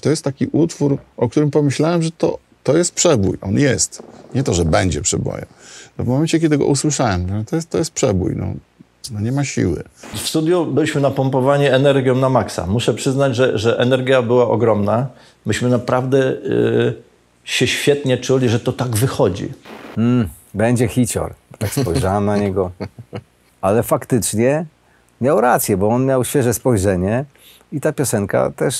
to jest taki utwór, o którym pomyślałem, że to, to jest przebój. On jest. Nie to, że będzie przebojem. No w momencie, kiedy go usłyszałem, no to, jest, to jest przebój. No. No nie ma siły. W studiu byliśmy napompowani energią na maksa. Muszę przyznać, że, że energia była ogromna. Myśmy naprawdę yy, się świetnie czuli, że to tak wychodzi. Mm, będzie hicior. Tak spojrzałem na niego. Ale faktycznie miał rację, bo on miał świeże spojrzenie i ta piosenka też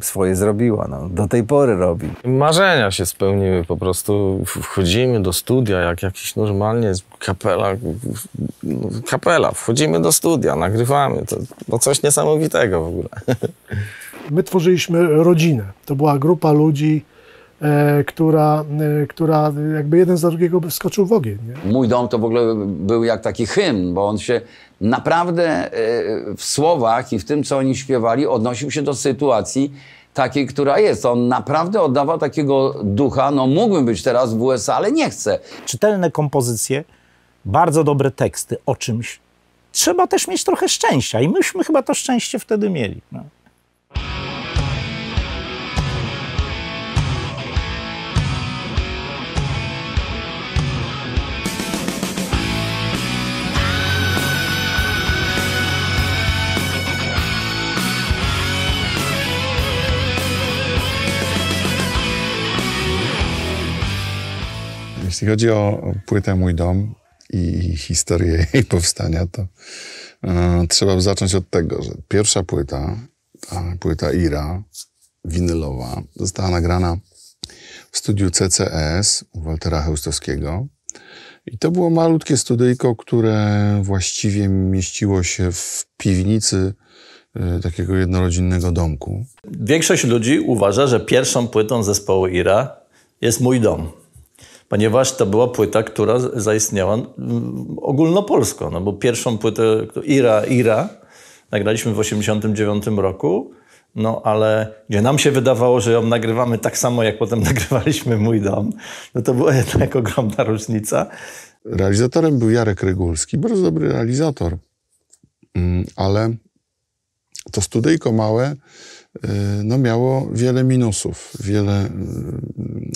swoje zrobiła. No. Do tej pory robi. Marzenia się spełniły po prostu. Wchodzimy do studia, jak jakiś normalnie kapela, no, kapela, wchodzimy do studia, nagrywamy. To, no coś niesamowitego w ogóle. My tworzyliśmy rodzinę. To była grupa ludzi, E, która, e, która jakby jeden za drugiego wskoczył w ogień. Nie? Mój dom to w ogóle był jak taki hymn, bo on się naprawdę e, w słowach i w tym, co oni śpiewali, odnosił się do sytuacji takiej, która jest. On naprawdę oddawał takiego ducha, no mógłbym być teraz w USA, ale nie chcę. Czytelne kompozycje, bardzo dobre teksty o czymś. Trzeba też mieć trochę szczęścia i myśmy chyba to szczęście wtedy mieli. No. Jeśli chodzi o płytę Mój Dom i historię jej powstania, to e, trzeba zacząć od tego, że pierwsza płyta, ta płyta Ira, winylowa, została nagrana w studiu CCS u Waltera Heustowskiego. I to było malutkie studyjko, które właściwie mieściło się w piwnicy e, takiego jednorodzinnego domku. Większość ludzi uważa, że pierwszą płytą zespołu Ira jest mój dom ponieważ to była płyta, która zaistniała mm, ogólnopolsko, no bo pierwszą płytę Ira Ira nagraliśmy w 1989 roku, no ale gdzie nam się wydawało, że ją nagrywamy tak samo, jak potem nagrywaliśmy Mój Dom, no to była jednak ogromna różnica. Realizatorem był Jarek Rygulski, bardzo dobry realizator, mm, ale to studyjko małe Y, no miało wiele minusów, wiele,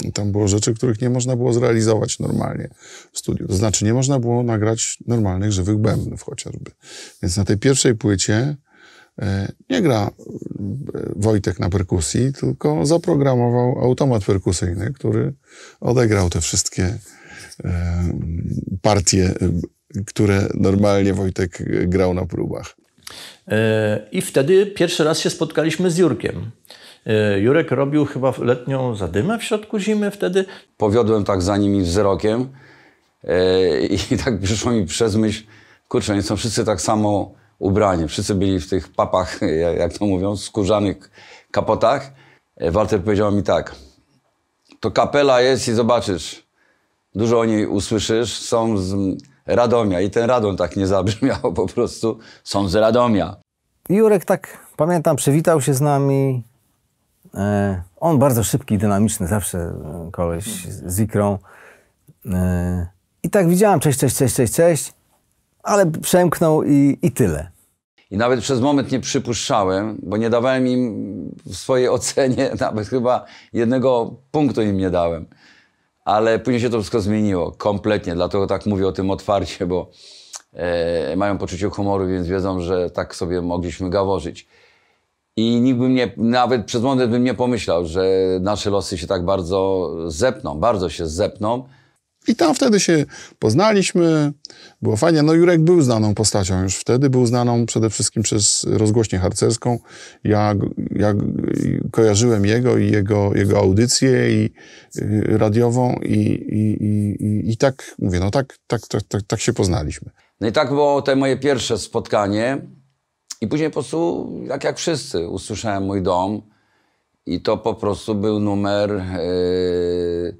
y, tam było rzeczy, których nie można było zrealizować normalnie w studiu. To znaczy nie można było nagrać normalnych, żywych bębnów chociażby. Więc na tej pierwszej płycie y, nie gra Wojtek na perkusji, tylko zaprogramował automat perkusyjny, który odegrał te wszystkie partie, które normalnie Wojtek grał na próbach. I wtedy pierwszy raz się spotkaliśmy z Jurkiem. E, Jurek robił chyba letnią zadymę w środku zimy wtedy. Powiodłem tak za nimi wzrokiem e, i tak przyszło mi przez myśl, kurczę, nie są wszyscy tak samo ubrani. Wszyscy byli w tych papach, jak to mówią, skórzanych kapotach. E, Walter powiedział mi tak, to kapela jest i zobaczysz. Dużo o niej usłyszysz. Są z, Radomia i ten Radom tak nie zabrzmiał, po prostu są z Radomia. Jurek tak, pamiętam, przywitał się z nami. E, on bardzo szybki, dynamiczny, zawsze e, koleś z ikrą. E, I tak widziałem, cześć, cześć, cześć, cześć, cześć, ale przemknął i, i tyle. I nawet przez moment nie przypuszczałem, bo nie dawałem im w swojej ocenie, nawet chyba jednego punktu im nie dałem ale później się to wszystko zmieniło kompletnie, dlatego tak mówię o tym otwarcie, bo e, mają poczucie humoru, więc wiedzą, że tak sobie mogliśmy gaworzyć. I nikt bym nie, nawet przez moment bym nie pomyślał, że nasze losy się tak bardzo zepną, bardzo się zepną. I tam wtedy się poznaliśmy, było fajnie. No Jurek był znaną postacią już wtedy, był znaną przede wszystkim przez rozgłośnię harcerską. Ja, ja kojarzyłem jego i jego, jego audycję i, y, radiową i, i, i, i, tak, mówię, no tak, tak, tak, tak, tak się poznaliśmy. No i tak było to moje pierwsze spotkanie i później po prostu, jak, jak wszyscy, usłyszałem mój dom i to po prostu był numer... Yy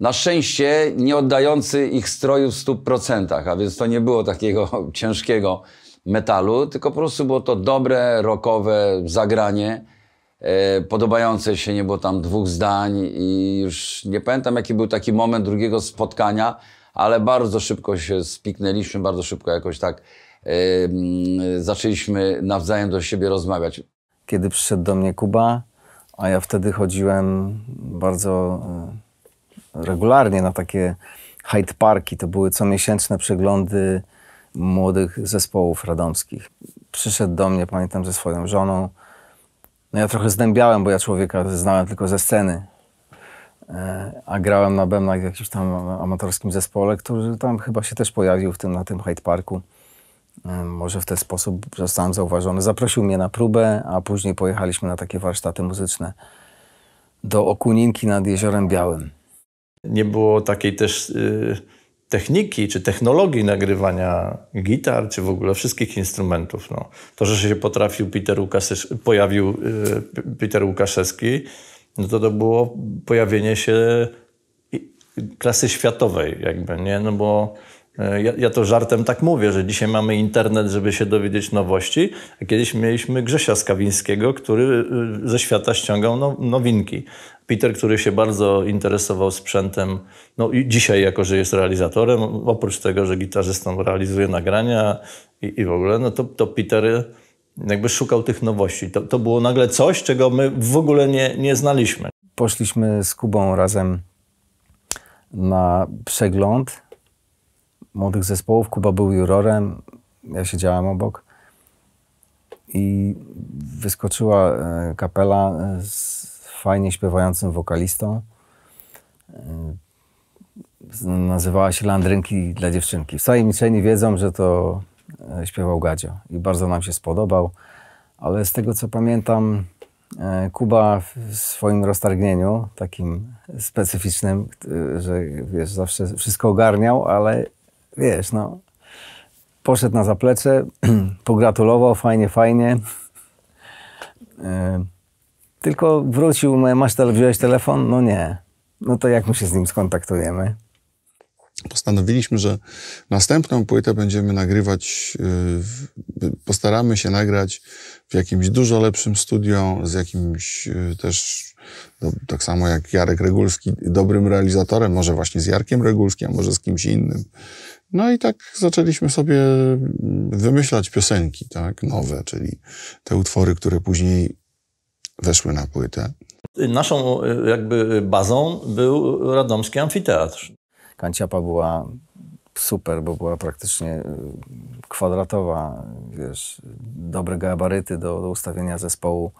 na szczęście nie oddający ich stroju w 100%, a więc to nie było takiego ciężkiego metalu, tylko po prostu było to dobre, rokowe zagranie, e, podobające się, nie było tam dwóch zdań i już nie pamiętam jaki był taki moment drugiego spotkania, ale bardzo szybko się spiknęliśmy, bardzo szybko jakoś tak e, zaczęliśmy nawzajem do siebie rozmawiać. Kiedy przyszedł do mnie Kuba, a ja wtedy chodziłem bardzo e, regularnie na takie Hyde Parki. To były comiesięczne przeglądy młodych zespołów radomskich. Przyszedł do mnie, pamiętam, ze swoją żoną. No ja trochę zdębiałem, bo ja człowieka znałem tylko ze sceny. E, a grałem na bębnach w jakimś tam amatorskim zespole, który tam chyba się też pojawił w tym, na tym Hyde Parku. E, może w ten sposób zostałem zauważony. Zaprosił mnie na próbę, a później pojechaliśmy na takie warsztaty muzyczne do Okuninki nad Jeziorem Białym. Nie było takiej też y, techniki czy technologii nagrywania gitar, czy w ogóle wszystkich instrumentów. No. To, że się potrafił Peter Łukaszewski, pojawił y, Peter Łukaszewski, no to to było pojawienie się klasy światowej jakby, nie? No bo y, ja, ja, to żartem tak mówię, że dzisiaj mamy internet, żeby się dowiedzieć nowości, a kiedyś mieliśmy Grzesia Skawińskiego, który ze świata ściągał no, nowinki. Peter, który się bardzo interesował sprzętem, no i dzisiaj jako, że jest realizatorem, oprócz tego, że gitarzystą realizuje nagrania i, i w ogóle, no to, to Peter jakby szukał tych nowości. To, to było nagle coś, czego my w ogóle nie, nie znaliśmy. Poszliśmy z Kubą razem na przegląd młodych zespołów. Kuba był jurorem, ja siedziałem obok. I wyskoczyła e, kapela z fajnie śpiewającym wokalistą. E, nazywała się Landrynki dla dziewczynki. Wtajemniczeni wiedzą, że to e, śpiewał Gadzio i bardzo nam się spodobał, ale z tego co pamiętam, e, Kuba w swoim roztargnieniu, takim specyficznym, że wiesz, zawsze wszystko ogarniał, ale wiesz, no, poszedł na zaplecze, pogratulował, fajnie, fajnie. Tylko wrócił, masz tel, wziąłeś telefon? No nie. No to jak my się z nim skontaktujemy? Postanowiliśmy, że następną płytę będziemy nagrywać, y, postaramy się nagrać w jakimś dużo lepszym studio, z jakimś y, też, do, no, tak samo jak Jarek Regulski, dobrym realizatorem, może właśnie z Jarkiem Regulskim, a może z kimś innym. No i tak zaczęliśmy sobie mm, wymyślać piosenki, tak, nowe, czyli te utwory, które później weszły na płytę? Naszą e, jakby bazą był Radomski Amfiteatr. Kanciapa była super, bo była praktycznie e, kwadratowa, wiesz, dobre gabaryty do, do ustawienia zespołu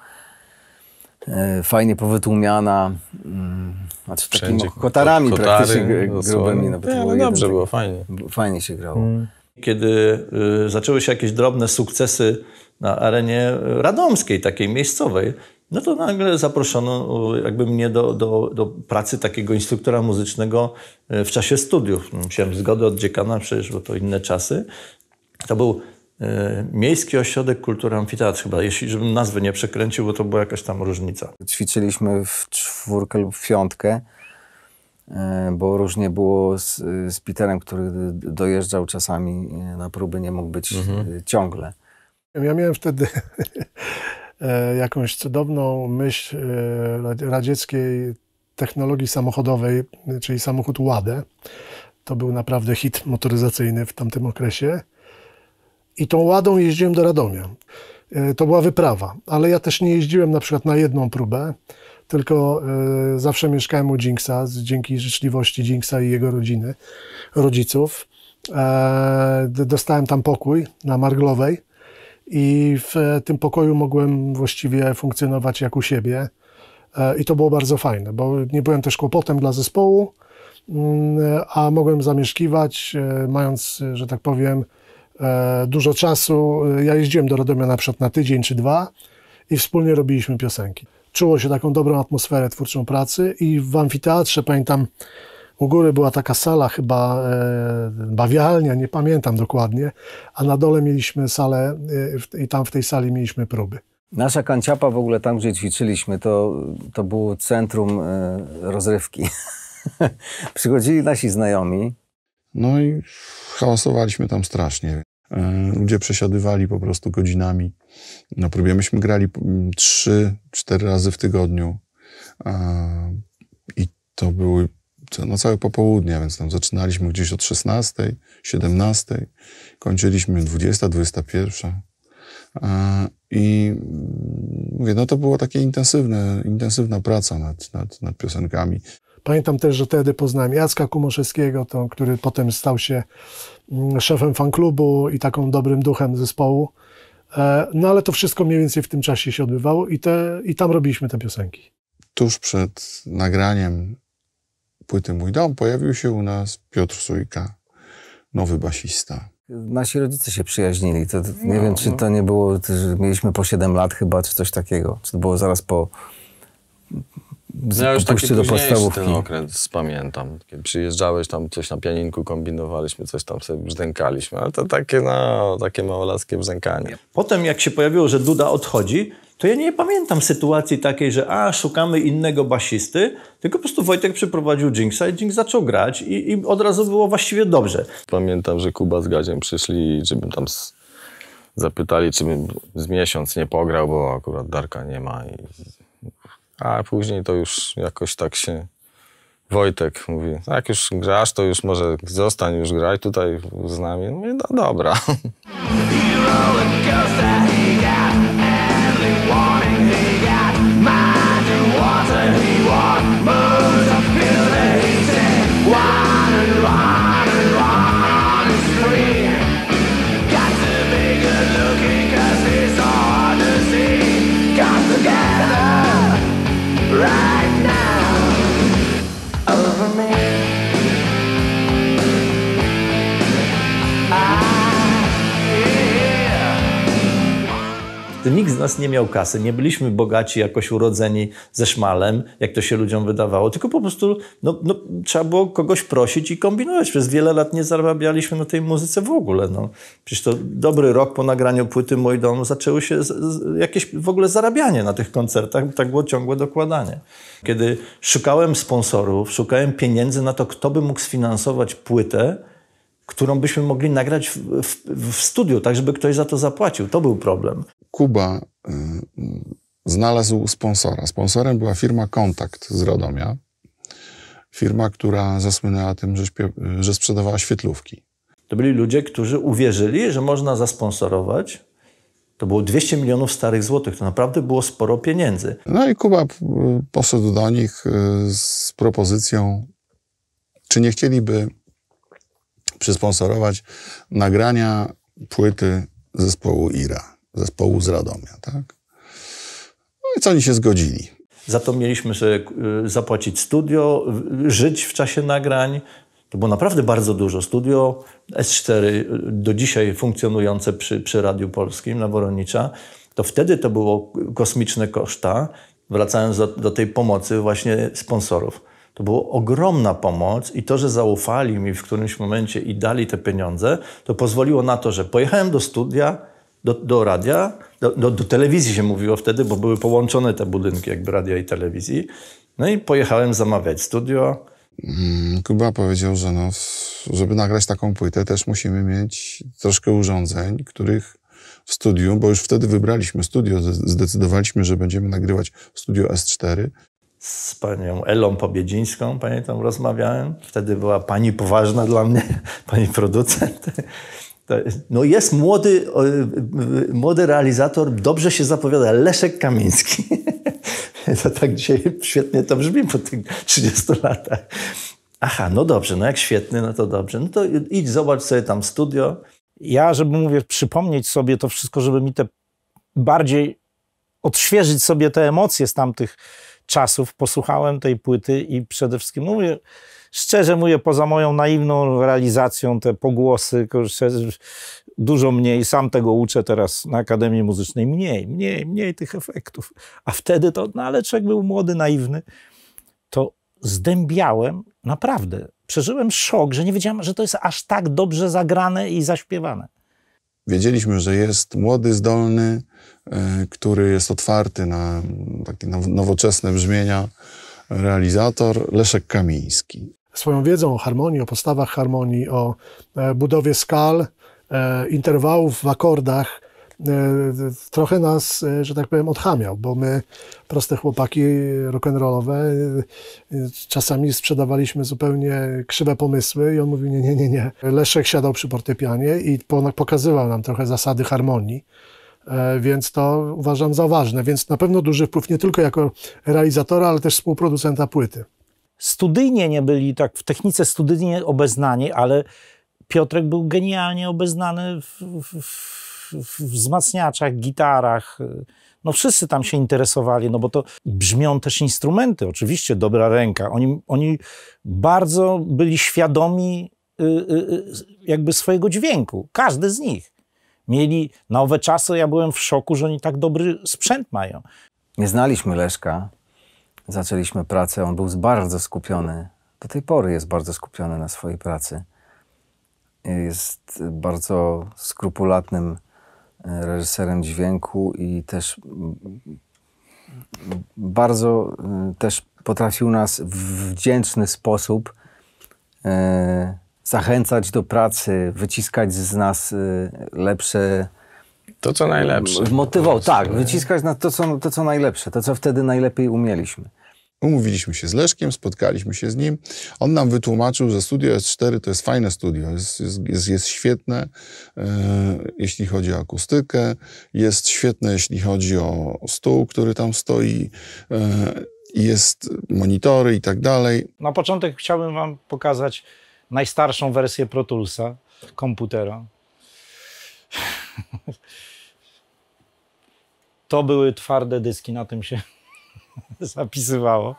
e, fajnie powytłumiana, mm, znaczy takimi kotarami kotary, praktycznie no, grubymi. Nawet nie, no, no dobrze było, fajnie. Fajnie się grało. Hmm. Kiedy y, zaczęły się jakieś drobne sukcesy na arenie radomskiej, takiej miejscowej, no to nagle zaproszono jakby mnie do, do, do pracy takiego instruktora muzycznego e, w czasie studiów. Musiałem zgodę od dziekana przecież, bo to inne czasy. To był e, Miejski Ośrodek Kultury Amfiteatr chyba, jeśli żebym nazwy nie przekręcił, bo to była jakaś tam różnica. Ćwiczyliśmy w czwórkę lub w piątkę, e, bo różnie było z, z Peterem, który dojeżdżał czasami na próby, nie mógł być mhm. ciągle. Ja miałem wtedy E, jakąś cudowną myśl e, radzieckiej technologii samochodowej, czyli samochód Ładę. To był naprawdę hit motoryzacyjny w tamtym okresie. I tą Ładą jeździłem do Radomia. E, to była wyprawa, ale ja też nie jeździłem na przykład na jedną próbę, tylko zawsze mieszkałem u Jinxa, dzięki życzliwości Jinxa i jego rodziny, rodziców. Dostałem tam pokój na Marglowej i w tym pokoju mogłem właściwie funkcjonować jak u siebie. E, I to było bardzo fajne, bo nie byłem też kłopotem dla zespołu, mm, a mogłem zamieszkiwać, e, mając, że tak powiem, e, dużo czasu. Ja jeździłem do Radomia na przykład na tydzień czy dwa i wspólnie robiliśmy piosenki. Czuło się taką dobrą atmosferę twórczą pracy i w amfiteatrze, pamiętam, u góry była taka sala, chyba e, bawialnia, nie pamiętam dokładnie, a na dole mieliśmy salę e, i tam w tej sali mieliśmy próby. Nasza kanciapa w ogóle tam, gdzie ćwiczyliśmy, to, to było centrum e, rozrywki. Przychodzili nasi znajomi. No i hałasowaliśmy tam strasznie. E, ludzie przesiadywali po prostu godzinami na próbie. Myśmy grali 3-4 razy w tygodniu i to były no całe popołudnie, więc tam zaczynaliśmy gdzieś od 16, 17, kończyliśmy 20, 21. I mówię, no to było takie intensywne, intensywna praca nad, nad, nad piosenkami. Pamiętam też, że wtedy poznałem Jacka Kumoszewskiego, to, który potem stał się mm, szefem fanklubu i taką dobrym duchem zespołu. E, no ale to wszystko mniej więcej w tym czasie się odbywało i, te, i tam robiliśmy te piosenki. Tuż przed nagraniem płyty Mój Dom pojawił się u nas Piotr Sujka, nowy basista. Nasi rodzice się przyjaźnili. To, to nie no, wiem, czy no. to nie było, to, mieliśmy po 7 lat chyba, czy coś takiego. Czy to było zaraz po z, no, ja już taki do podstawówki. ten okres pamiętam. Przyjeżdżałeś tam, coś na pianinku kombinowaliśmy, coś tam sobie brzdękaliśmy, ale to takie, no, takie małolaskie brzękanie Potem jak się pojawiło, że Duda odchodzi, to ja nie pamiętam sytuacji takiej, że a, szukamy innego basisty, tylko po prostu Wojtek przeprowadził Jinxa i Jinx zaczął grać i, i od razu było właściwie dobrze. Pamiętam, że Kuba z Gadziem przyszli, żebym tam z... zapytali, czy bym z miesiąc nie pograł, bo akurat Darka nie ma. I... A później to już jakoś tak się... Wojtek mówi, jak już grasz, to już może zostań, już graj tutaj z nami. Mówię, no, no dobra. nikt z nas nie miał kasy, nie byliśmy bogaci jakoś urodzeni ze szmalem, jak to się ludziom wydawało, tylko po prostu no, no, trzeba było kogoś prosić i kombinować. Przez wiele lat nie zarabialiśmy na tej muzyce w ogóle. No. Przecież to dobry rok po nagraniu płyty Mój Dom zaczęło się jakieś w ogóle zarabianie na tych koncertach, tak było ciągłe dokładanie. Kiedy szukałem sponsorów, szukałem pieniędzy na to, kto by mógł sfinansować płytę, którą byśmy mogli nagrać w, w, w, studiu, tak żeby ktoś za to zapłacił. To był problem. Kuba y, znalazł sponsora. Sponsorem była firma Kontakt z Rodomia, Firma, która zasłynęła tym, że, że sprzedawała świetlówki. To byli ludzie, którzy uwierzyli, że można zasponsorować. To było 200 milionów starych złotych. To naprawdę było sporo pieniędzy. No i Kuba y, poszedł do nich y, z propozycją, czy nie chcieliby przysponsorować nagrania płyty zespołu Ira zespołu z Radomia. Tak? No i co oni się zgodzili. Za to mieliśmy sobie e, zapłacić studio, żyć w czasie nagrań. To było naprawdę bardzo dużo. Studio S4, e, do dzisiaj funkcjonujące przy, przy Radiu Polskim na Woronicza, to wtedy to było kosmiczne koszta. Wracając do, do tej pomocy właśnie sponsorów. To była ogromna pomoc i to, że zaufali mi w którymś momencie i dali te pieniądze, to pozwoliło na to, że pojechałem do studia, do, do radia, do, do, do, telewizji się mówiło wtedy, bo były połączone te budynki jakby radia i telewizji. No i pojechałem zamawiać studio. Mm, Kuba powiedział, że no, żeby nagrać taką płytę też musimy mieć troszkę urządzeń, których w studiu, bo już wtedy wybraliśmy studio, zdecydowaliśmy, że będziemy nagrywać studio S4 z panią Elą Pobiedzińską, pamiętam, rozmawiałem. Wtedy była pani poważna dla mnie, pani producent. No jest młody, młody realizator, dobrze się zapowiada, Leszek Kamiński. to tak dzisiaj świetnie to brzmi po tych 30 latach. Aha, no dobrze, no jak świetny, no to dobrze. No to idź, zobacz sobie tam studio. Ja, żeby mówię, przypomnieć sobie to wszystko, żeby mi te bardziej odświeżyć sobie te emocje z tamtych czasów, posłuchałem tej płyty i przede wszystkim no mówię, szczerze mówię, poza moją naiwną realizacją, te pogłosy, dużo mniej, sam tego uczę teraz na Akademii Muzycznej, mniej, mniej, mniej tych efektów. A wtedy to, no ale człowiek był młody, naiwny, to zdębiałem naprawdę. Przeżyłem szok, że nie wiedziałem, że to jest aż tak dobrze zagrane i zaśpiewane. Wiedzieliśmy, że jest młody, zdolny, e, który jest otwarty na takie nowoczesne brzmienia, realizator Leszek Kamiński swoją wiedzą o harmonii, o podstawach harmonii, o e, budowie skal, e, interwałów w akordach, e, trochę nas, że tak powiem, odchamiał, bo my, proste chłopaki rock'n'rollowe, czasami sprzedawaliśmy zupełnie krzywe pomysły i on mówił nie, nie, nie, nie. Leszek siadał przy portepianie i pokazywał nam trochę zasady harmonii, więc to uważam za ważne, więc na pewno duży wpływ nie tylko jako realizatora, ale też współproducenta płyty studyjnie nie byli tak w technice studyjnie obeznani, ale Piotrek był genialnie obeznany w, w, w, wzmacniaczach, gitarach. No wszyscy tam się interesowali, no bo to brzmią też instrumenty, oczywiście dobra ręka. Oni, oni bardzo byli świadomi y, y, y jakby swojego dźwięku, każdy z nich. Mieli, na owe czasy ja byłem w szoku, że oni tak dobry sprzęt mają. Nie znaliśmy Leszka, zaczęliśmy pracę, on był bardzo skupiony. Do tej pory jest bardzo skupiony na swojej pracy. Jest bardzo skrupulatnym e, reżyserem dźwięku i też mm, bardzo e, też potrafił nas w wdzięczny sposób e, zachęcać do pracy, wyciskać z nas lepsze. To, co najlepsze. Motywował, tak, wyciskać na to co, to, co najlepsze, to, co wtedy najlepiej umieliśmy. Umówiliśmy się z Leszkiem, spotkaliśmy się z nim. On nam wytłumaczył, że studio S4 to jest fajne studio, jest, jest, jest świetne, e, jeśli chodzi o akustykę, jest świetne, jeśli chodzi o stół, który tam stoi. E, jest monitory i tak dalej. Na początek chciałbym Wam pokazać najstarszą wersję Pro Toolsa, komputera. To były twarde dyski, na tym się zapisywało.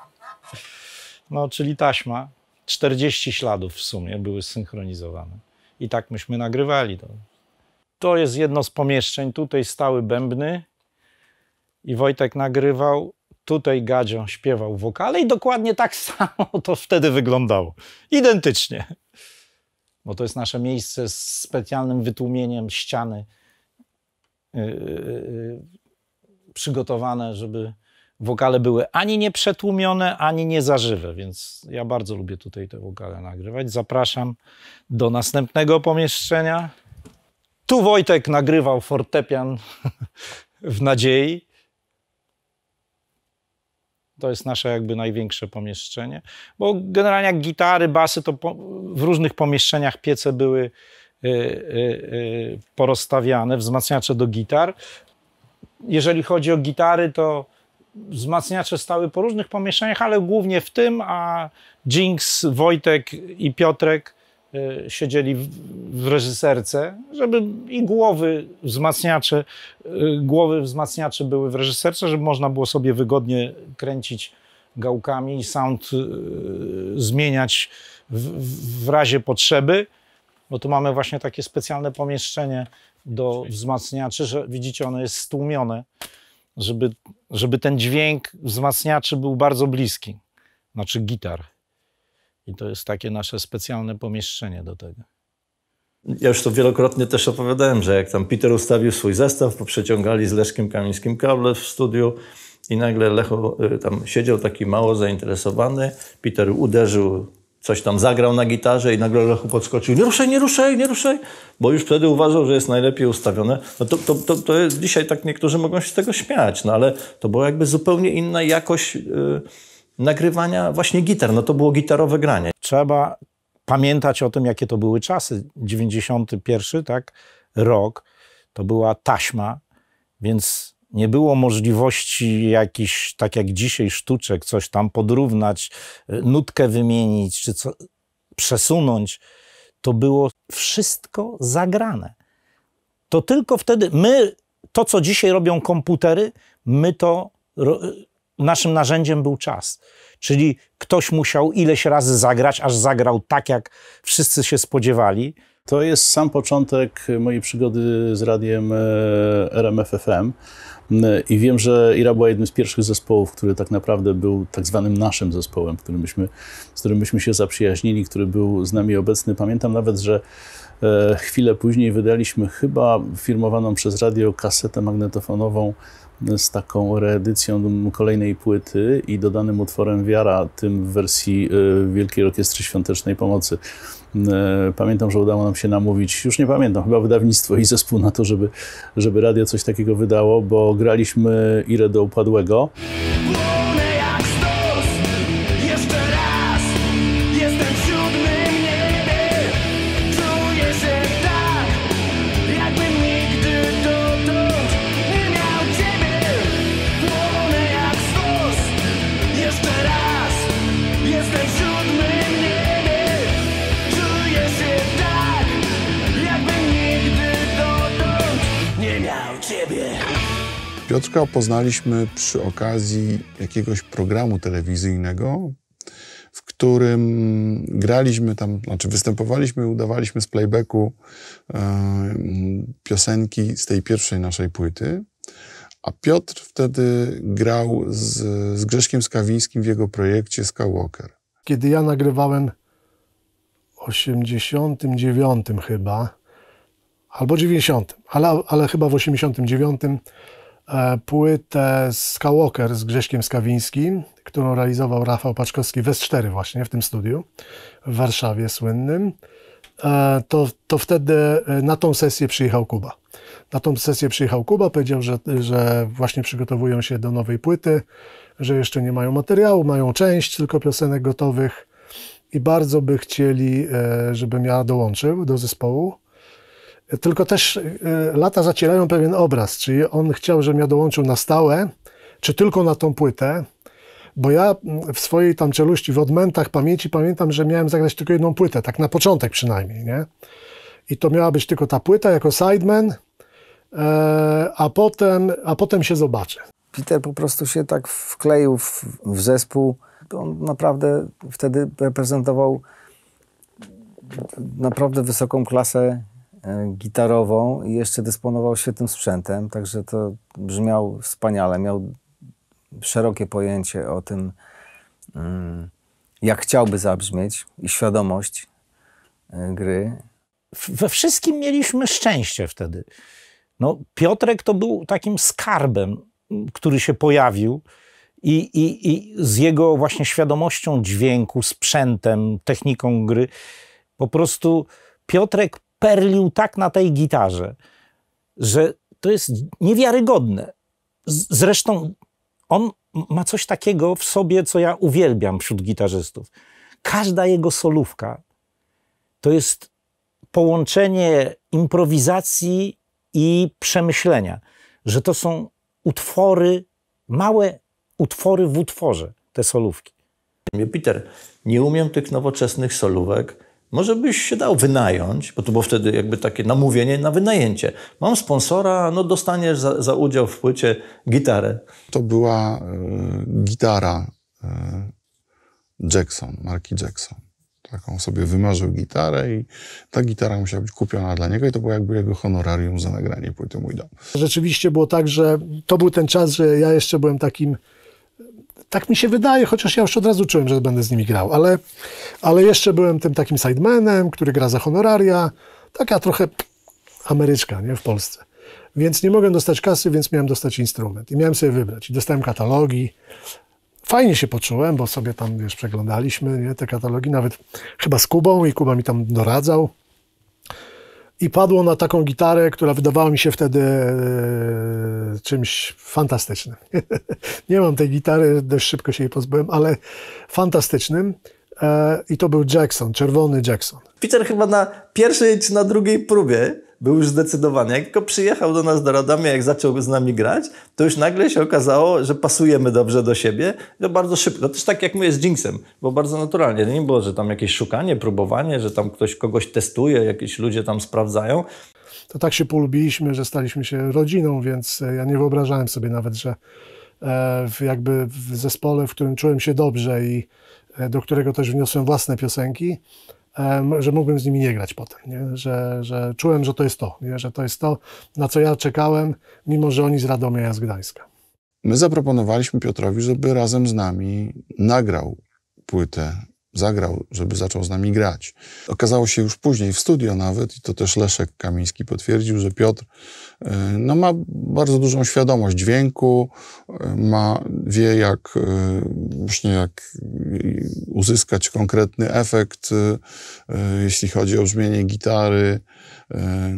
No, czyli taśma. 40 śladów w sumie były synchronizowane. I tak myśmy nagrywali to. To jest jedno z pomieszczeń. Tutaj stały bębny i Wojtek nagrywał. Tutaj Gadzio śpiewał wokale i dokładnie tak samo to wtedy wyglądało. Identycznie. Bo to jest nasze miejsce z specjalnym wytłumieniem ściany yy, yy, yy przygotowane, żeby wokale były ani nieprzetłumione, ani nie zażywe, więc ja bardzo lubię tutaj te wokale nagrywać. Zapraszam do następnego pomieszczenia. Tu Wojtek nagrywał fortepian w nadziei. To jest nasze jakby największe pomieszczenie, bo generalnie jak gitary, basy, to w różnych pomieszczeniach piece były y, y, y, porozstawiane, wzmacniacze do gitar. Jeżeli chodzi o gitary, to wzmacniacze stały po różnych pomieszczeniach, ale głównie w tym, a Jinx, Wojtek i Piotrek e, siedzieli w reżyserce, żeby i głowy wzmacniacze, e, głowy wzmacniacze były w reżyserce, żeby można było sobie wygodnie kręcić gałkami i sound e, zmieniać w, w razie potrzeby, bo tu mamy właśnie takie specjalne pomieszczenie do wzmacniaczy, że widzicie, ono jest stłumione żeby, żeby ten dźwięk wzmacniaczy był bardzo bliski, znaczy gitar. I to jest takie nasze specjalne pomieszczenie do tego. Ja już to wielokrotnie też opowiadałem, że jak tam Peter ustawił swój zestaw, poprzeciągali z Leszkiem Kamińskim kable w studiu i nagle Lecho y, tam siedział taki mało zainteresowany. Peter uderzył coś tam zagrał na gitarze i nagle Lechu podskoczył, nie ruszaj, nie ruszaj, nie ruszaj, bo już wtedy uważał, że jest najlepiej ustawione. No to, to, to, to jest, dzisiaj tak niektórzy mogą się z tego śmiać, no ale to była jakby zupełnie inna jakość yy, nagrywania właśnie gitar. No to było gitarowe granie. Trzeba pamiętać o tym, jakie to były czasy. 91, tak, rok, to była taśma, więc nie było możliwości jakichś, tak jak dzisiaj, sztuczek, coś tam podrównać, nutkę wymienić, czy co, przesunąć. To było wszystko zagrane. To tylko wtedy my, to co dzisiaj robią komputery, my to, naszym narzędziem był czas. Czyli ktoś musiał ileś razy zagrać, aż zagrał tak, jak wszyscy się spodziewali. To jest sam początek mojej przygody z radiem e, RMFFM. I wiem, że Ira była jednym z pierwszych zespołów, który tak naprawdę był tak zwanym naszym zespołem, który myśmy, z którym myśmy się zaprzyjaźnili, który był z nami obecny. Pamiętam nawet, że e, chwilę później wydaliśmy chyba firmowaną przez radio kasetę magnetofonową e, z taką reedycją kolejnej płyty i dodanym utworem Wiara, tym w wersji e, Wielkiej Orkiestry Świątecznej Pomocy. E, pamiętam, że udało nam się namówić, już nie pamiętam, chyba wydawnictwo i zespół na to, żeby, żeby radio coś takiego wydało, bo graliśmy Irę do Upadłego. Piotrka poznaliśmy przy okazji jakiegoś programu telewizyjnego, w którym graliśmy tam, znaczy występowaliśmy, udawaliśmy z playbacku e, piosenki z tej pierwszej naszej płyty. A Piotr wtedy grał z, z Grzeszkiem Skawińskim w jego projekcie Skywalker. Kiedy ja nagrywałem w 89 chyba, albo 90, ale, ale chyba w 89 E, płytę Skywalker z Grześkiem Skawińskim, którą realizował Rafał Paczkowski w S4 właśnie, w tym studiu w Warszawie słynnym, e, to, to wtedy e, na tą sesję przyjechał Kuba. Na tą sesję przyjechał Kuba, powiedział, że, że właśnie przygotowują się do nowej płyty, że jeszcze nie mają materiału, mają część tylko piosenek gotowych i bardzo by chcieli, żebym ja dołączył do zespołu. Tylko też e, lata zacierają pewien obraz, Czy on chciał, żebym ja dołączył na stałe, czy tylko na tą płytę, bo ja w swojej tam czeluści, w odmętach pamięci pamiętam, że miałem zagrać tylko jedną płytę, tak na początek przynajmniej, nie? I to miała być tylko ta płyta jako sideman, e, a potem, a potem się zobaczy. Peter po prostu się tak wkleił w, w zespół. On naprawdę wtedy reprezentował naprawdę wysoką klasę E, gitarową i jeszcze dysponował świetnym sprzętem, także to brzmiał wspaniale. Miał szerokie pojęcie o tym, mm, jak chciałby zabrzmieć i świadomość e, gry. We wszystkim mieliśmy szczęście wtedy. No, Piotrek to był takim skarbem, który się pojawił. I, i, I z jego właśnie świadomością dźwięku, sprzętem, techniką gry, po prostu Piotrek perlił tak na tej gitarze, że to jest niewiarygodne. Zresztą on ma coś takiego w sobie, co ja uwielbiam wśród gitarzystów. Każda jego solówka to jest połączenie improwizacji i przemyślenia, że to są utwory, małe utwory w utworze, te solówki. Peter nie umiem tych nowoczesnych solówek, może byś się dał wynająć, bo to było wtedy jakby takie namówienie na wynajęcie. Mam sponsora, no dostaniesz za, za udział w płycie gitarę. To była e, gitara e, Jackson, marki Jackson. Taką sobie wymarzył gitarę i ta gitara musiała być kupiona dla niego i to było jakby jego honorarium za nagranie płyty Mój Dom. Rzeczywiście było tak, że to był ten czas, że ja jeszcze byłem takim tak mi się wydaje, chociaż ja już od razu czułem, że będę z nimi grał, ale, ale jeszcze byłem tym takim sidemanem, który gra za honoraria, taka trochę ameryczka, nie, w Polsce. Więc nie mogłem dostać kasy, więc miałem dostać instrument. I miałem sobie wybrać. I dostałem katalogi. Fajnie się poczułem, bo sobie tam, wiesz, przeglądaliśmy, nie, te katalogi, nawet chyba z Kubą i Kuba mi tam doradzał i padło na taką gitarę, która wydawała mi się wtedy e, czymś fantastycznym. nie mam tej gitary, dość szybko się jej pozbyłem, ale fantastycznym. E, I to był Jackson, czerwony Jackson. Peter chyba na pierwszej czy na drugiej próbie był już zdecydowany. Jak tylko przyjechał do nas do Radomia, jak zaczął z nami grać, to już nagle się okazało, że pasujemy dobrze do siebie. To bardzo szybko. To też tak jak my z Jinxem, bo bardzo naturalnie. Nie było, że tam jakieś szukanie, próbowanie, że tam ktoś kogoś testuje, jakieś ludzie tam sprawdzają. To tak się polubiliśmy, że staliśmy się rodziną, więc e, ja nie wyobrażałem sobie nawet, że e, jakby w zespole, w którym czułem się dobrze i e, do którego też wniosłem własne piosenki, że mógłbym z nimi nie grać potem, nie? Że, że czułem, że to jest to, nie? że to jest to, na co ja czekałem, mimo że oni z Radomia, ja z Gdańska. My zaproponowaliśmy Piotrowi, żeby razem z nami nagrał płytę zagrał, żeby zaczął z nami grać. Okazało się już później w studio nawet, i to też Leszek Kamiński potwierdził, że Piotr e, no, ma bardzo dużą świadomość dźwięku, e, ma, wie jak, e, właśnie jak uzyskać konkretny efekt, jeśli chodzi o brzmienie gitary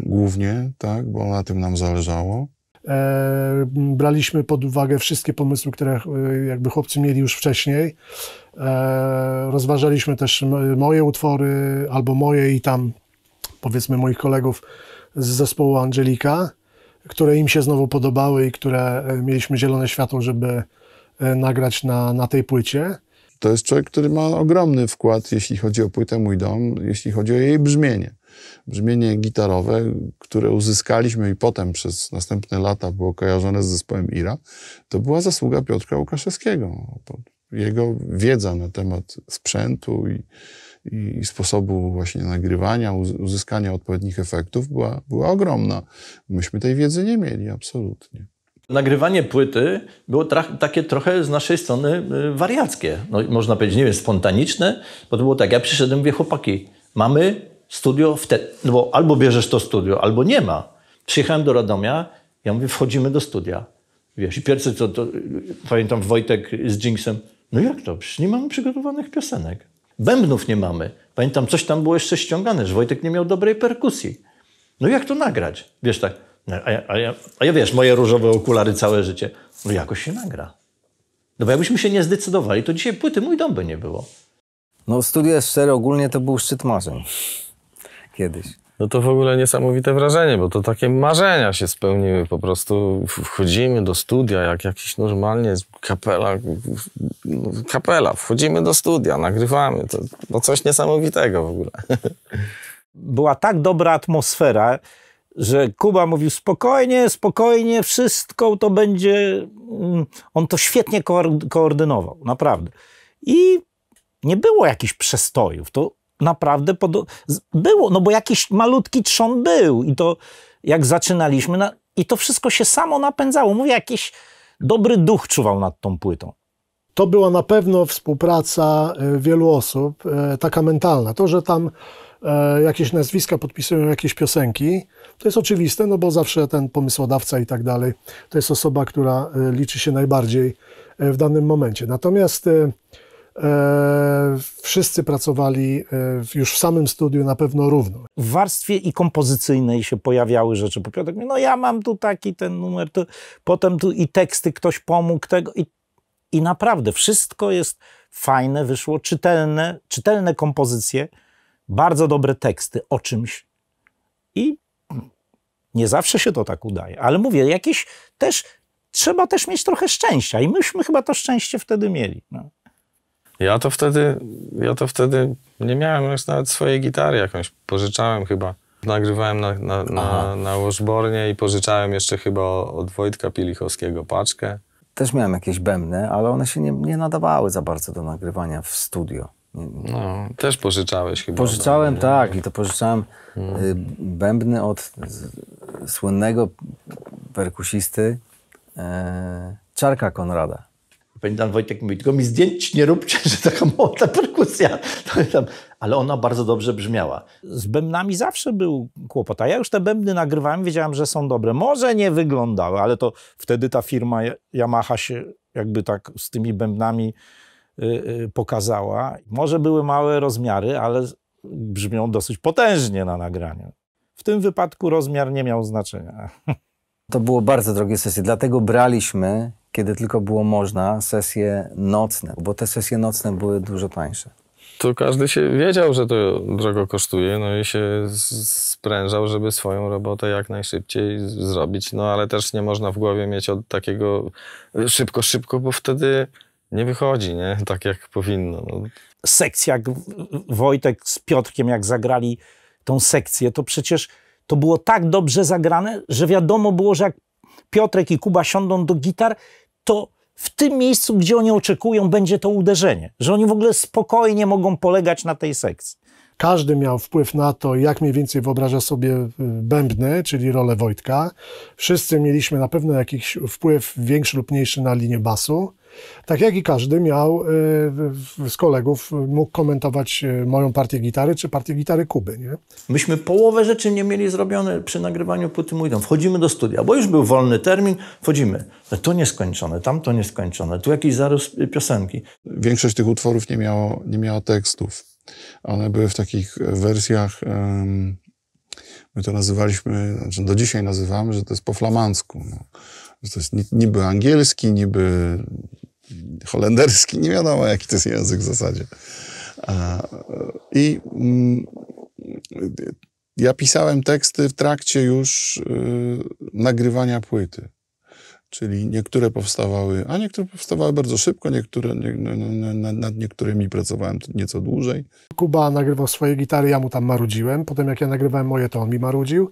głównie, tak, bo na tym nam zależało. E, braliśmy pod uwagę wszystkie pomysły, które e, jakby chłopcy mieli już wcześniej. E, rozważaliśmy też moje utwory, albo moje i tam powiedzmy moich kolegów z zespołu Angelika, które im się znowu podobały i które mieliśmy zielone światło, żeby nagrać na, na tej płycie. To jest człowiek, który ma ogromny wkład, jeśli chodzi o płytę Mój Dom, jeśli chodzi o jej brzmienie brzmienie gitarowe, które uzyskaliśmy i potem przez następne lata było kojarzone z zespołem Ira, to była zasługa Piotra Łukaszewskiego. Jego wiedza na temat sprzętu i, i sposobu właśnie nagrywania, uzyskania odpowiednich efektów była, była ogromna. Myśmy tej wiedzy nie mieli, absolutnie nagrywanie płyty było tra- takie trochę z naszej strony y, wariackie. No, można powiedzieć, nie wiem, spontaniczne, bo to było tak, ja przyszedłem, mówię, chłopaki, mamy studio wtedy, no bo albo bierzesz to studio, albo nie ma. Przyjechałem do Radomia, ja mówię, wchodzimy do studia. Wiesz, i pierwsze co, to, pamiętam Wojtek z Jinxem, no jak to, przecież nie mamy przygotowanych piosenek. Bębnów nie mamy. Pamiętam, coś tam było jeszcze ściągane, że Wojtek nie miał dobrej perkusji. No jak to nagrać? Wiesz tak, no, a, ja, a, ja, a ja wiesz, moje różowe okulary całe życie. No jakoś się nagra. No bo jakbyśmy się nie zdecydowali, to dzisiaj płyty mój dom by nie było. No studio jest szczere, ogólnie to był szczyt marzeń kiedyś. No to w ogóle niesamowite wrażenie, bo to takie marzenia się spełniły. Po prostu wchodzimy do studia, jak jakiś normalnie kapela, kapela, wchodzimy do studia, nagrywamy. To, no coś niesamowitego w ogóle. Była tak dobra atmosfera, że Kuba mówił spokojnie, spokojnie, wszystko to będzie. Mm, on to świetnie koordynował, naprawdę. I nie było jakichś przestojów. To naprawdę pod... było, no bo jakiś malutki trzon był i to jak zaczynaliśmy na... i to wszystko się samo napędzało. Mówię, jakiś dobry duch czuwał nad tą płytą. To była na pewno współpraca e, wielu osób, e, taka mentalna. To, że tam e, jakieś nazwiska podpisują jakieś piosenki, to jest oczywiste, no bo zawsze ten pomysłodawca i tak dalej, to jest osoba, która liczy się najbardziej w danym momencie. Natomiast E, wszyscy pracowali e, już w samym studiu na pewno równo. W warstwie i kompozycyjnej się pojawiały rzeczy. Po piątek, no ja mam tu taki ten numer, to potem tu i teksty, ktoś pomógł tego. I, I naprawdę wszystko jest fajne, wyszło czytelne, czytelne kompozycje, bardzo dobre teksty o czymś. I nie zawsze się to tak udaje, ale mówię, jakieś też, trzeba też mieć trochę szczęścia i myśmy chyba to szczęście wtedy mieli. No. Ja to wtedy, ja to wtedy nie miałem już nawet swojej gitary jakąś. Pożyczałem chyba. Nagrywałem na, na, na, na Łożbornie i pożyczałem jeszcze chyba od Wojtka Pilichowskiego paczkę. Też miałem jakieś bębny, ale one się nie, nie nadawały za bardzo do nagrywania w studio. No, też pożyczałeś chyba. Pożyczałem, no, tak. I to pożyczałem y, bębny od słynnego perkusisty e, Czarka Konrada pamiętam Wojtek mówi, tylko mi zdjęć nie róbcie, że taka młoda perkusja. Ale ona bardzo dobrze brzmiała. Z bębnami zawsze był kłopot, a ja już te bębny nagrywałem, wiedziałem, że są dobre. Może nie wyglądały, ale to wtedy ta firma Yamaha się jakby tak z tymi bębnami y, y, pokazała. Może były małe rozmiary, ale brzmią dosyć potężnie na nagraniu. W tym wypadku rozmiar nie miał znaczenia. To było bardzo drogie sesje, dlatego braliśmy kiedy tylko było można, sesje nocne, bo te sesje nocne były dużo tańsze. To każdy się wiedział, że to drogo kosztuje, no i się sprężał, żeby swoją robotę jak najszybciej zrobić. No ale też nie można w głowie mieć od takiego e, szybko, szybko, bo wtedy nie wychodzi, nie? Tak jak powinno. No. Sekcja, jak Wojtek z Piotrkiem, jak zagrali tą sekcję, to przecież to było tak dobrze zagrane, że wiadomo było, że jak Piotrek i Kuba siądą do gitar, to w tym miejscu, gdzie oni oczekują, będzie to uderzenie. Że oni w ogóle spokojnie mogą polegać na tej sekcji. Każdy miał wpływ na to, jak mniej więcej wyobraża sobie y, bębny, czyli rolę Wojtka. Wszyscy mieliśmy na pewno jakiś wpływ większy lub mniejszy na linię basu. Tak jak i każdy miał y, z kolegów, mógł komentować y, moją partię gitary czy partię gitary Kuby. Nie? Myśmy połowę rzeczy nie mieli zrobione przy nagrywaniu płyty Mój Dom. Wchodzimy do studia, bo już był wolny termin, wchodzimy. No to nieskończone, to nieskończone, tu jakiś zarys y, piosenki. Większość tych utworów nie miało, nie miało tekstów. One były w takich e, wersjach... Um... My to nazywaliśmy, znaczy do dzisiaj nazywamy, że to jest po flamandzku. No. to jest niby angielski, niby holenderski, nie wiadomo jaki to jest język w zasadzie. I mm, ja pisałem teksty w trakcie już y, nagrywania płyty. Czyli niektóre powstawały, a niektóre powstawały bardzo szybko, niektóre, nie, nad niektórymi pracowałem nieco dłużej. Kuba nagrywał swoje gitary, ja mu tam marudziłem. Potem jak ja nagrywałem moje, to on mi marudził.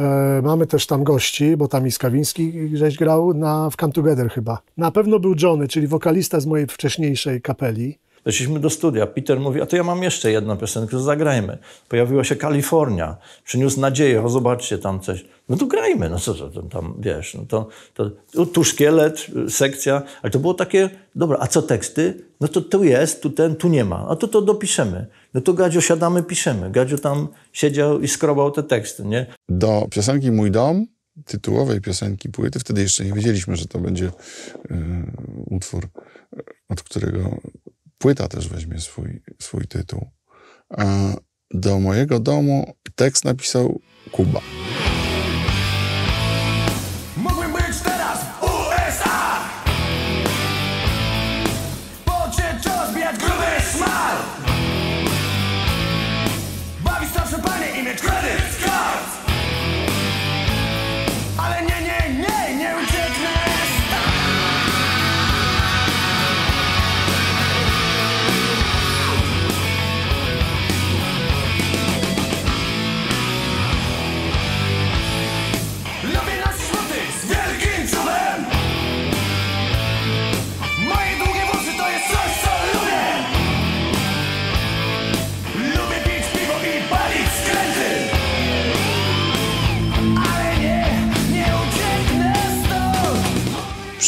E, mamy też tam gości, bo tam i Skawiński żeś grał na, w Come Together chyba. Na pewno był Johnny, czyli wokalista z mojej wcześniejszej kapeli. Weszliśmy do studia. Peter mówi, a to ja mam jeszcze jedną piosenkę, zagrajmy. Pojawiła się Kalifornia. Przyniósł nadzieję, o zobaczcie tam coś. No to grajmy, no co to tam, wiesz, no to, to tu szkielet, sekcja, ale to było takie, dobra, a co teksty? No to tu jest, tu ten, tu nie ma, a to to dopiszemy. No to Gadzio siadamy, piszemy. Gadziu tam siedział i skrobał te teksty, nie? Do piosenki Mój Dom, tytułowej piosenki płyty, wtedy jeszcze nie wiedzieliśmy, że to będzie e, utwór, e, od którego płyta też weźmie swój, swój tytuł. A do mojego domu tekst napisał Kuba.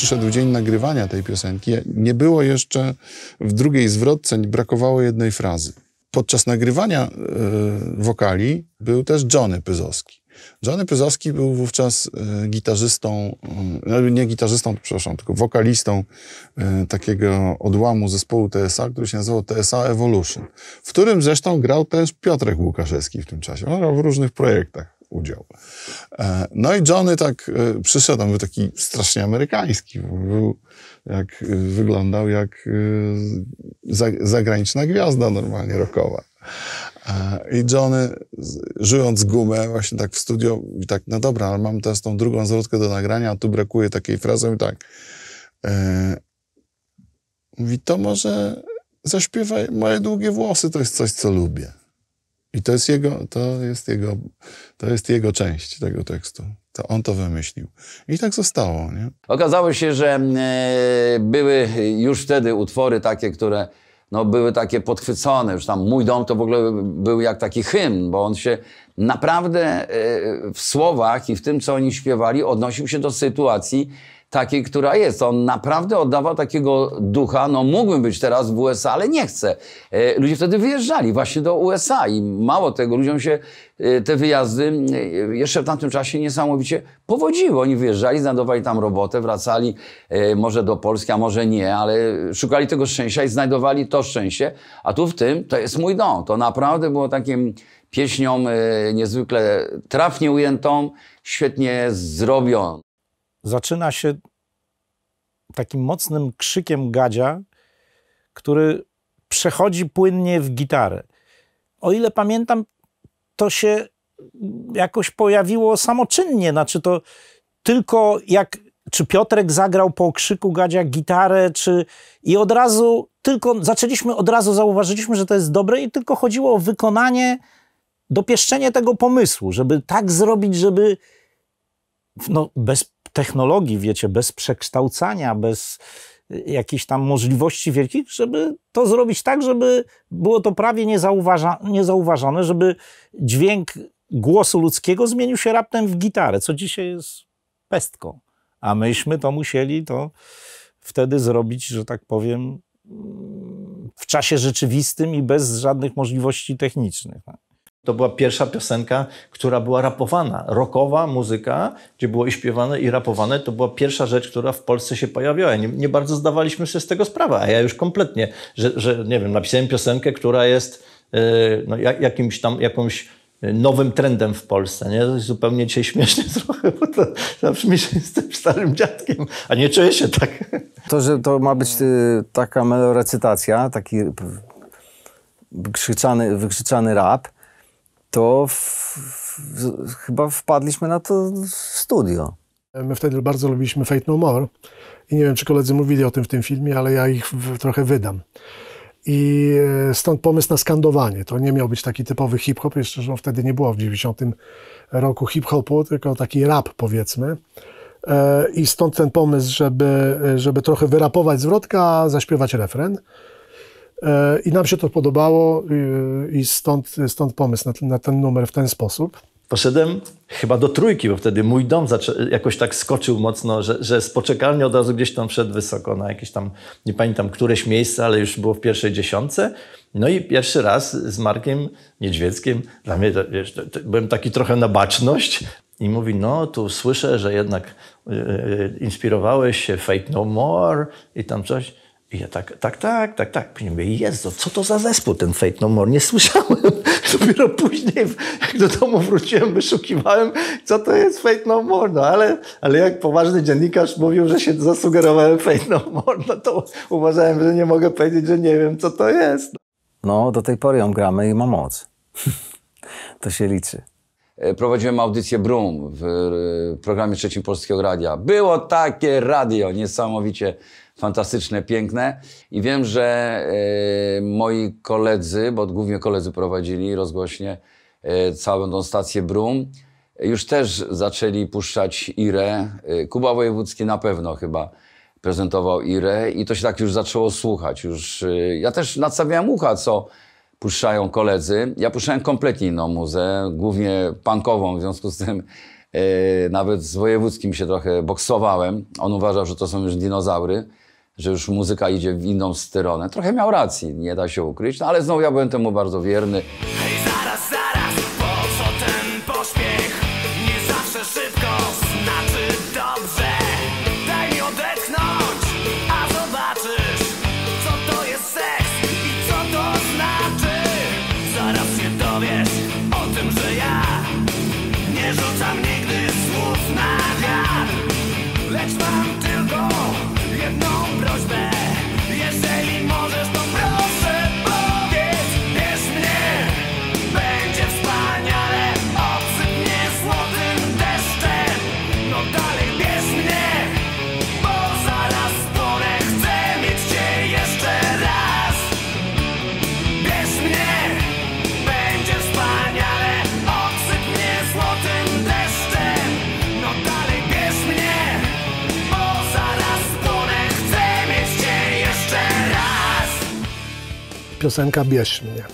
przyszedł dzień nagrywania tej piosenki. Nie było jeszcze w drugiej zwrotce, brakowało jednej frazy. Podczas nagrywania y, wokali był też Johnny Pyzowski. Johnny Pyzowski był wówczas e, gitarzystą, e, no, nie gitarzystą, przepraszam, tylko wokalistą takiego odłamu zespołu TSA, który się nazywał TSA Evolution, w którym zresztą grał też Piotrek Łukaszewski w tym czasie. On grał w różnych projektach udział. E, no i Johnny tak e, przyszedł, on był taki strasznie amerykański, był jak, e, wyglądał jak zagraniczna gwiazda normalnie rockowa. I Johnny, żyjąc gumę, właśnie tak w studio, i tak, no dobra, ale mam teraz tą drugą zwrotkę do nagrania, a tu brakuje takiej frazy, i tak. mówi, to może zaśpiewaj moje długie włosy, to jest coś, co lubię. I to jest jego, to jest jego, to jest jego część tego tekstu. To on to wymyślił. I tak zostało, nie? Okazało się, że mm, e, były już wtedy utwory takie, które no, były takie podchwycone. Już tam Mój dom to w ogóle był jak taki hymn, bo on się naprawdę e, w słowach i w tym, co oni śpiewali, odnosił się do sytuacji, takiej, która jest. On naprawdę oddawał takiego ducha, no mógłbym być teraz w USA, ale nie chcę. E, ludzie wtedy wyjeżdżali właśnie do USA i mało tego, ludziom się e, te wyjazdy e, jeszcze w tamtym czasie niesamowicie powodziły. Oni wyjeżdżali, znajdowali tam robotę, wracali może do Polski, a może nie, ale szukali tego szczęścia i znajdowali to szczęście, a tu w tym to jest mój dom. To naprawdę było takim pieśnią niezwykle trafnie ujętą, świetnie zrobioną zaczyna się takim mocnym krzykiem gadzia, który przechodzi płynnie w gitarę. O ile pamiętam, to się jakoś pojawiło samoczynnie, znaczy to tylko jak czy Piotrek zagrał po krzyku gadzia gitarę, czy i od razu tylko zaczęliśmy od razu zauważyliśmy, że to jest dobre i tylko chodziło o wykonanie, dopieszczenie tego pomysłu, żeby tak zrobić, żeby no, bez technologii, wiecie, bez przekształcania, bez y, jakichś tam możliwości wielkich, żeby to zrobić tak, żeby było to prawie niezauważa niezauważone, żeby dźwięk głosu ludzkiego zmienił się raptem w gitarę, co dzisiaj jest pestką. A myśmy to musieli to wtedy zrobić, że tak powiem, w czasie rzeczywistym i bez żadnych możliwości technicznych. To była pierwsza piosenka, która była rapowana. Rockowa muzyka, gdzie było i śpiewane, i rapowane, to była pierwsza rzecz, która w Polsce się pojawiła. Nie, nie bardzo zdawaliśmy sobie z tego sprawę, a ja już kompletnie, że, że nie wiem, napisałem piosenkę, która jest yy, no, jakimś tam, jakąś nowym trendem w Polsce. Nie? To jest zupełnie dzisiaj śmieszne trochę, bo to zabrzmi, że jestem starym dziadkiem, a nie czuję się tak. To, że to ma być e, taka melorecytacja, taki wykrzyczany, wykrzyczany rap, to w, w, chyba wpadliśmy na to w studio. My wtedy bardzo lubiliśmy Fate No More i nie wiem, czy koledzy mówili o tym w tym filmie, ale ja ich w, trochę wydam. I e, stąd pomysł na skandowanie. To nie miał być taki typowy hip-hop, jeszcze że wtedy nie było w 90 roku hip-hopu, tylko taki rap powiedzmy. E, I stąd ten pomysł, żeby, e, żeby trochę wyrapować zwrotka, zaśpiewać refren. E, I nam się to podobało y, i stąd, stąd pomysł na, na ten numer w ten sposób. Poszedłem chyba do trójki, bo wtedy mój dom jakoś tak skoczył mocno, że, że z poczekalni od razu gdzieś tam wszedł wysoko na jakieś tam, nie pamiętam któreś miejsce, ale już było w pierwszej dziesiątce. No i pierwszy raz z Markiem Niedźwieckim, dla mnie to, wiesz, to, to, byłem taki trochę na baczność i mówi, no tu słyszę, że jednak y, y, inspirowałeś się Fate No More i tam coś. I ja tak, tak, tak, tak, tak. Później mówię, Jezu, co to za zespół ten Fate No More? Nie słyszałem. Dopiero później, jak do domu wróciłem, wyszukiwałem, co to jest Fate No More. No ale, ale jak poważny dziennikarz mówił, że się zasugerowałem Fate No More, no to uważałem, że nie mogę powiedzieć, że nie wiem, co to jest. No, do tej pory ją gramy i ma moc. to się liczy e, prowadziłem audycję Brum w e, programie Trzecim Polskiego Radia. Było takie radio, niesamowicie fantastyczne, piękne. I wiem, że e, moi koledzy, bo głównie koledzy prowadzili rozgłośnie e, całą tą stację Brum, już też zaczęli puszczać Irę. E, Kuba Wojewódzki na pewno chyba prezentował Irę i to się tak już zaczęło słuchać. Już, ja też nadstawiałem ucha, co puszczają koledzy. Ja puszczałem kompletnie inną muzę, głównie punkową, w związku z tym nawet z Wojewódzkim się trochę boksowałem. On uważał, że to są już dinozaury że już muzyka idzie w inną stronę. Trochę miał racji, nie da się ukryć, no ale znowu ja byłem temu bardzo wierny. Hej, zaraz, piosenka Bierz mnie.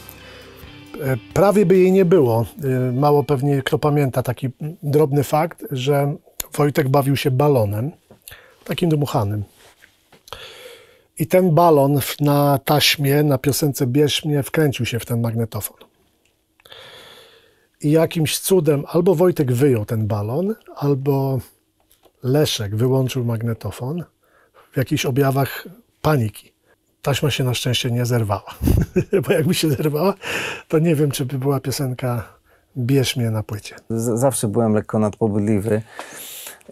E, prawie by jej nie było. E, mało pewnie kto pamięta taki drobny fakt, że Wojtek bawił się balonem, takim dmuchanym. I ten balon na taśmie, na piosence Bierz mnie, wkręcił się w ten magnetofon. I jakimś cudem albo Wojtek wyjął ten balon, albo Leszek wyłączył magnetofon w jakichś objawach paniki taśma się na szczęście nie zerwała. Bo jakby się zerwała, to nie wiem, czy by była piosenka Bierz mnie na płycie. Z zawsze byłem lekko nadpobudliwy.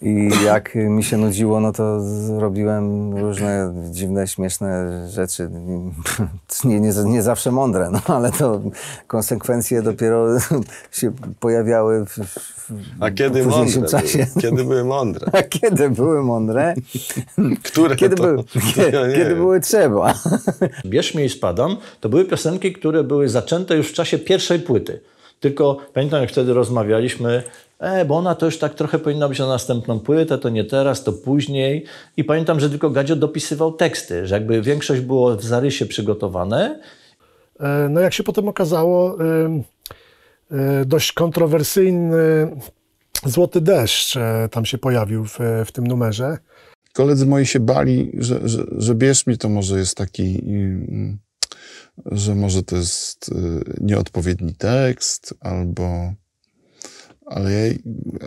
I jak mi się nudziło, no to robiłem różne dziwne, śmieszne rzeczy. Nie, nie, nie zawsze mądre, no ale to konsekwencje dopiero się pojawiały w, w A kiedy w mądre? Czasie. Kiedy były mądre? A kiedy były mądre? Które kiedy to? Były, no kiedy, kiedy były trzeba? Bierz mnie i spadam to były piosenki, które były zaczęte już w czasie pierwszej płyty. Tylko pamiętam, jak wtedy rozmawialiśmy, E, bo ona to już tak trochę powinna być na następną płytę, to nie teraz, to później. I pamiętam, że tylko Gadzio dopisywał teksty, że jakby większość było w zarysie przygotowane. E, no jak się potem okazało, e, dość kontrowersyjny Złoty Deszcz e, tam się pojawił w, w tym numerze. Koledzy moi się bali, że, że, że bierz mi to może jest taki mm, że może to jest nieodpowiedni tekst, albo ale ja,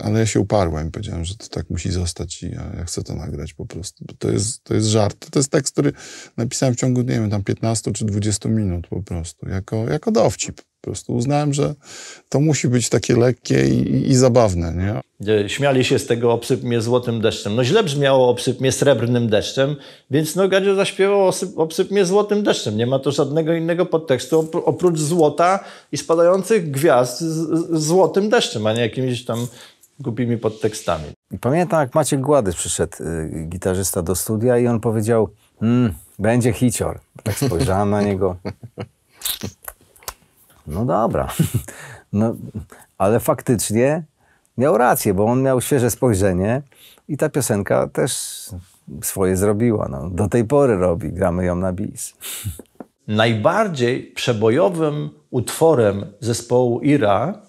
ale ja się uparłem. Powiedziałem, że to tak musi zostać i ja, ja chcę to nagrać po prostu. Bo to, jest, to jest żart. To jest tekst, który napisałem w ciągu, nie wiem, tam 15 czy 20 minut po prostu. Jako, jako dowcip prostu uznałem, że to musi być takie lekkie i, i zabawne, nie? Śmiali się z tego obsyp mnie złotym deszczem. No źle brzmiało obsyp mnie srebrnym deszczem, więc no Gadzio zaśpiewał obsyp, mnie złotym deszczem. Nie ma to żadnego innego podtekstu oprócz złota i spadających gwiazd z, z złotym deszczem, a nie jakimiś tam głupimi podtekstami. Pamiętam, jak Maciek Gładysz przyszedł, y, gitarzysta, do studia i on powiedział, mm, będzie hicior. Tak spojrzałem na niego. No dobra. No, ale faktycznie miał rację, bo on miał świeże spojrzenie i ta piosenka też swoje zrobiła. No, do tej pory robi, gramy ją na bis. Najbardziej przebojowym utworem zespołu Ira,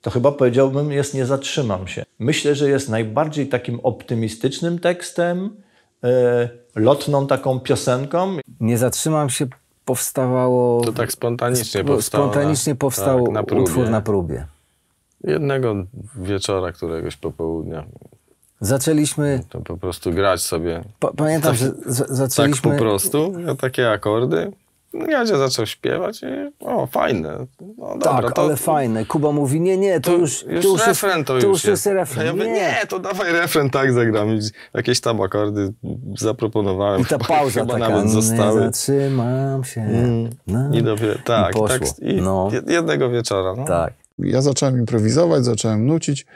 to chyba powiedziałbym jest Nie zatrzymam się. Myślę, że jest najbardziej takim optymistycznym tekstem, e, lotną taką piosenką. Nie zatrzymam się powstawało... To tak spontanicznie sp powstało. Spontanicznie tak, na, powstał tak, na utwór na próbie. Jednego wieczora, któregoś popołudnia. Zaczęliśmy... To po prostu grać sobie. pamiętam, tak, że zaczęliśmy... Tak po prostu, ja takie akordy Jadzia zaczął śpiewać i o, fajne. No, dobra, tak, to, ale fajne. Kuba mówi, nie, nie, to, to już, już, to już refren to, już, już jest. refren. Ja mówię, nie. to dawaj refren, tak zagram. I jakieś tam akordy zaproponowałem. I ta pauza chyba taka, nawet zostały. Nie zatrzymam się. Mm. No. I dopiero, tak, I tak. tak I no. jednego wieczora. No. Tak. Ja zacząłem improwizować, zacząłem nucić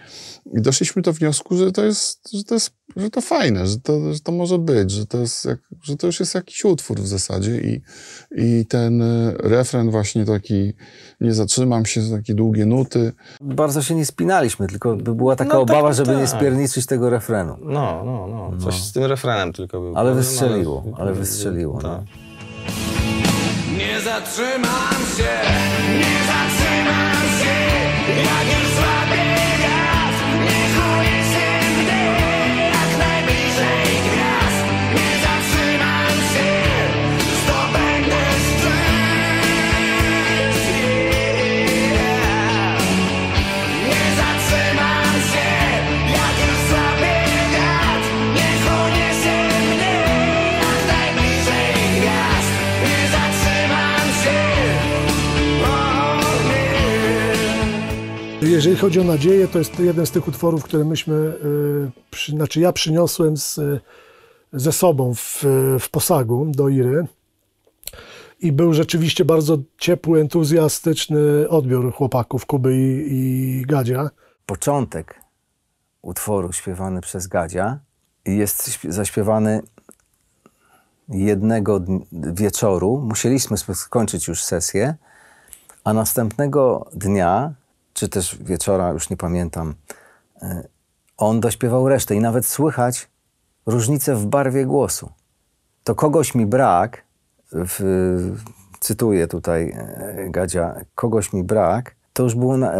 i doszliśmy do wniosku, że to jest, że to, jest, że to fajne, że to, że to może być, że to, jest jak, że to już jest jakiś utwór w zasadzie i, i ten e, refren właśnie taki, nie zatrzymam się, takie długie nuty. Bardzo się nie spinaliśmy, tylko by była taka no, tak, obawa, no tak, żeby tak. nie spierniczyć tego refrenu. No, no, no, no, coś z tym refrenem tylko było. No, ale wystrzeliło, no, ale, ale wystrzeliło. Tak. No. Nie zatrzymam się, nie zatrzymam się. Yeah, jeżeli chodzi o nadzieję, to jest jeden z tych utworów, które myśmy, y, przy, znaczy ja przyniosłem z, ze sobą w, w posagu do Iry. I był rzeczywiście bardzo ciepły, entuzjastyczny odbiór chłopaków Kuby i, i Gadzia. Początek utworu śpiewany przez Gadzia jest zaśpiewany jednego wieczoru. Musieliśmy skończyć już sesję, a następnego dnia czy też wieczora, już nie pamiętam, e, on dośpiewał resztę i nawet słychać różnicę w barwie głosu. To kogoś mi brak, w, cytuję tutaj e, Gadzia, kogoś mi brak, to już było na, e,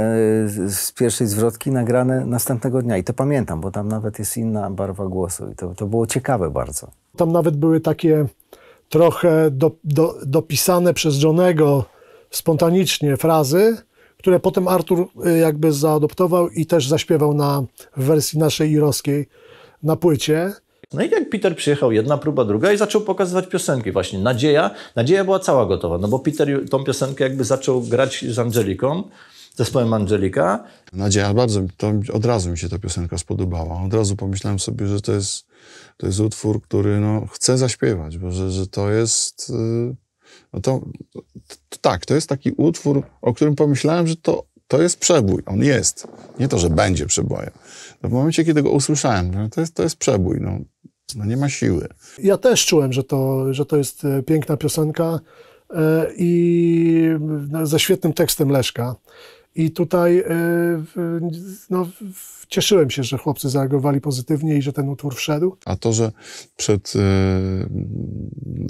z pierwszej zwrotki nagrane następnego dnia. I to pamiętam, bo tam nawet jest inna barwa głosu. I to, to było ciekawe bardzo. Tam nawet były takie trochę do, do, dopisane przez Johnego spontanicznie frazy, które potem Artur y, jakby zaadoptował i też zaśpiewał na w wersji naszej irowskiej na płycie. No i jak Peter przyjechał, jedna próba, druga i zaczął pokazywać piosenki właśnie. Nadzieja, Nadzieja była cała gotowa, no bo Peter tą piosenkę jakby zaczął grać z Angeliką, zespołem Angelika. Nadzieja bardzo, to od razu mi się ta piosenka spodobała. Od razu pomyślałem sobie, że to jest, to jest utwór, który no, chcę zaśpiewać, bo że, że to jest... Yy no to, to, to tak, to jest taki utwór, o którym pomyślałem, że to, to jest przebój. On jest. Nie to, że będzie przebojem. No w momencie, kiedy go usłyszałem, no to, jest, to jest przebój. No, no nie ma siły. Ja też czułem, że to, że to jest e, piękna piosenka e, i ze świetnym tekstem Leszka. I tutaj e, no, cieszyłem się, że chłopcy zareagowali pozytywnie i że ten utwór wszedł. A to, że przed, e,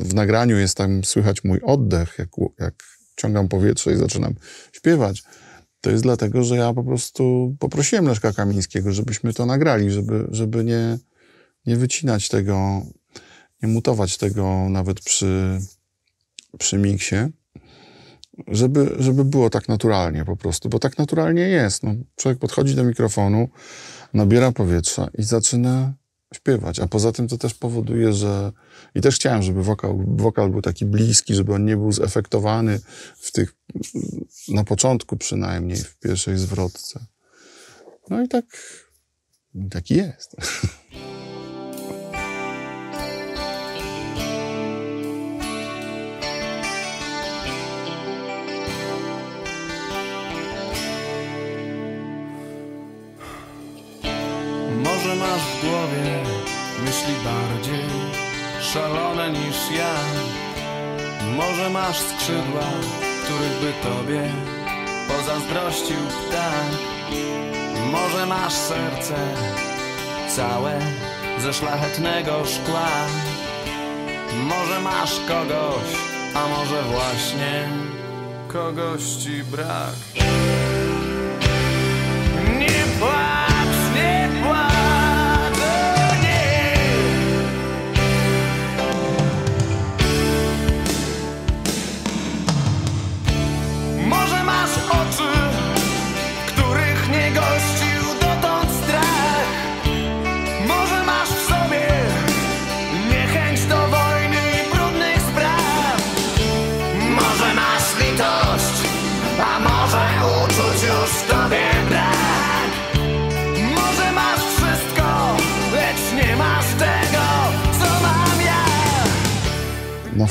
w nagraniu jest tam słychać mój oddech, jak, jak ciągam powietrze i zaczynam śpiewać, to jest dlatego, że ja po prostu poprosiłem Leszka Kamińskiego, żebyśmy to nagrali, żeby, żeby nie, nie wycinać tego, nie mutować tego nawet przy, przy miksie żeby, żeby było tak naturalnie po prostu, bo tak naturalnie jest. No, człowiek podchodzi do mikrofonu, nabiera powietrza i zaczyna śpiewać. A poza tym to też powoduje, że. I też chciałem, żeby wokal, wokal był taki bliski, żeby on nie był zefektowany w tych. na początku przynajmniej, w pierwszej zwrotce. No i tak. taki jest. w głowie myśli bardziej szalone niż ja. Może masz skrzydła, których by tobie pozazdrościł ptak. Może masz serce całe ze szlachetnego szkła. Może masz kogoś, a może właśnie kogoś ci brak. Nie płacz!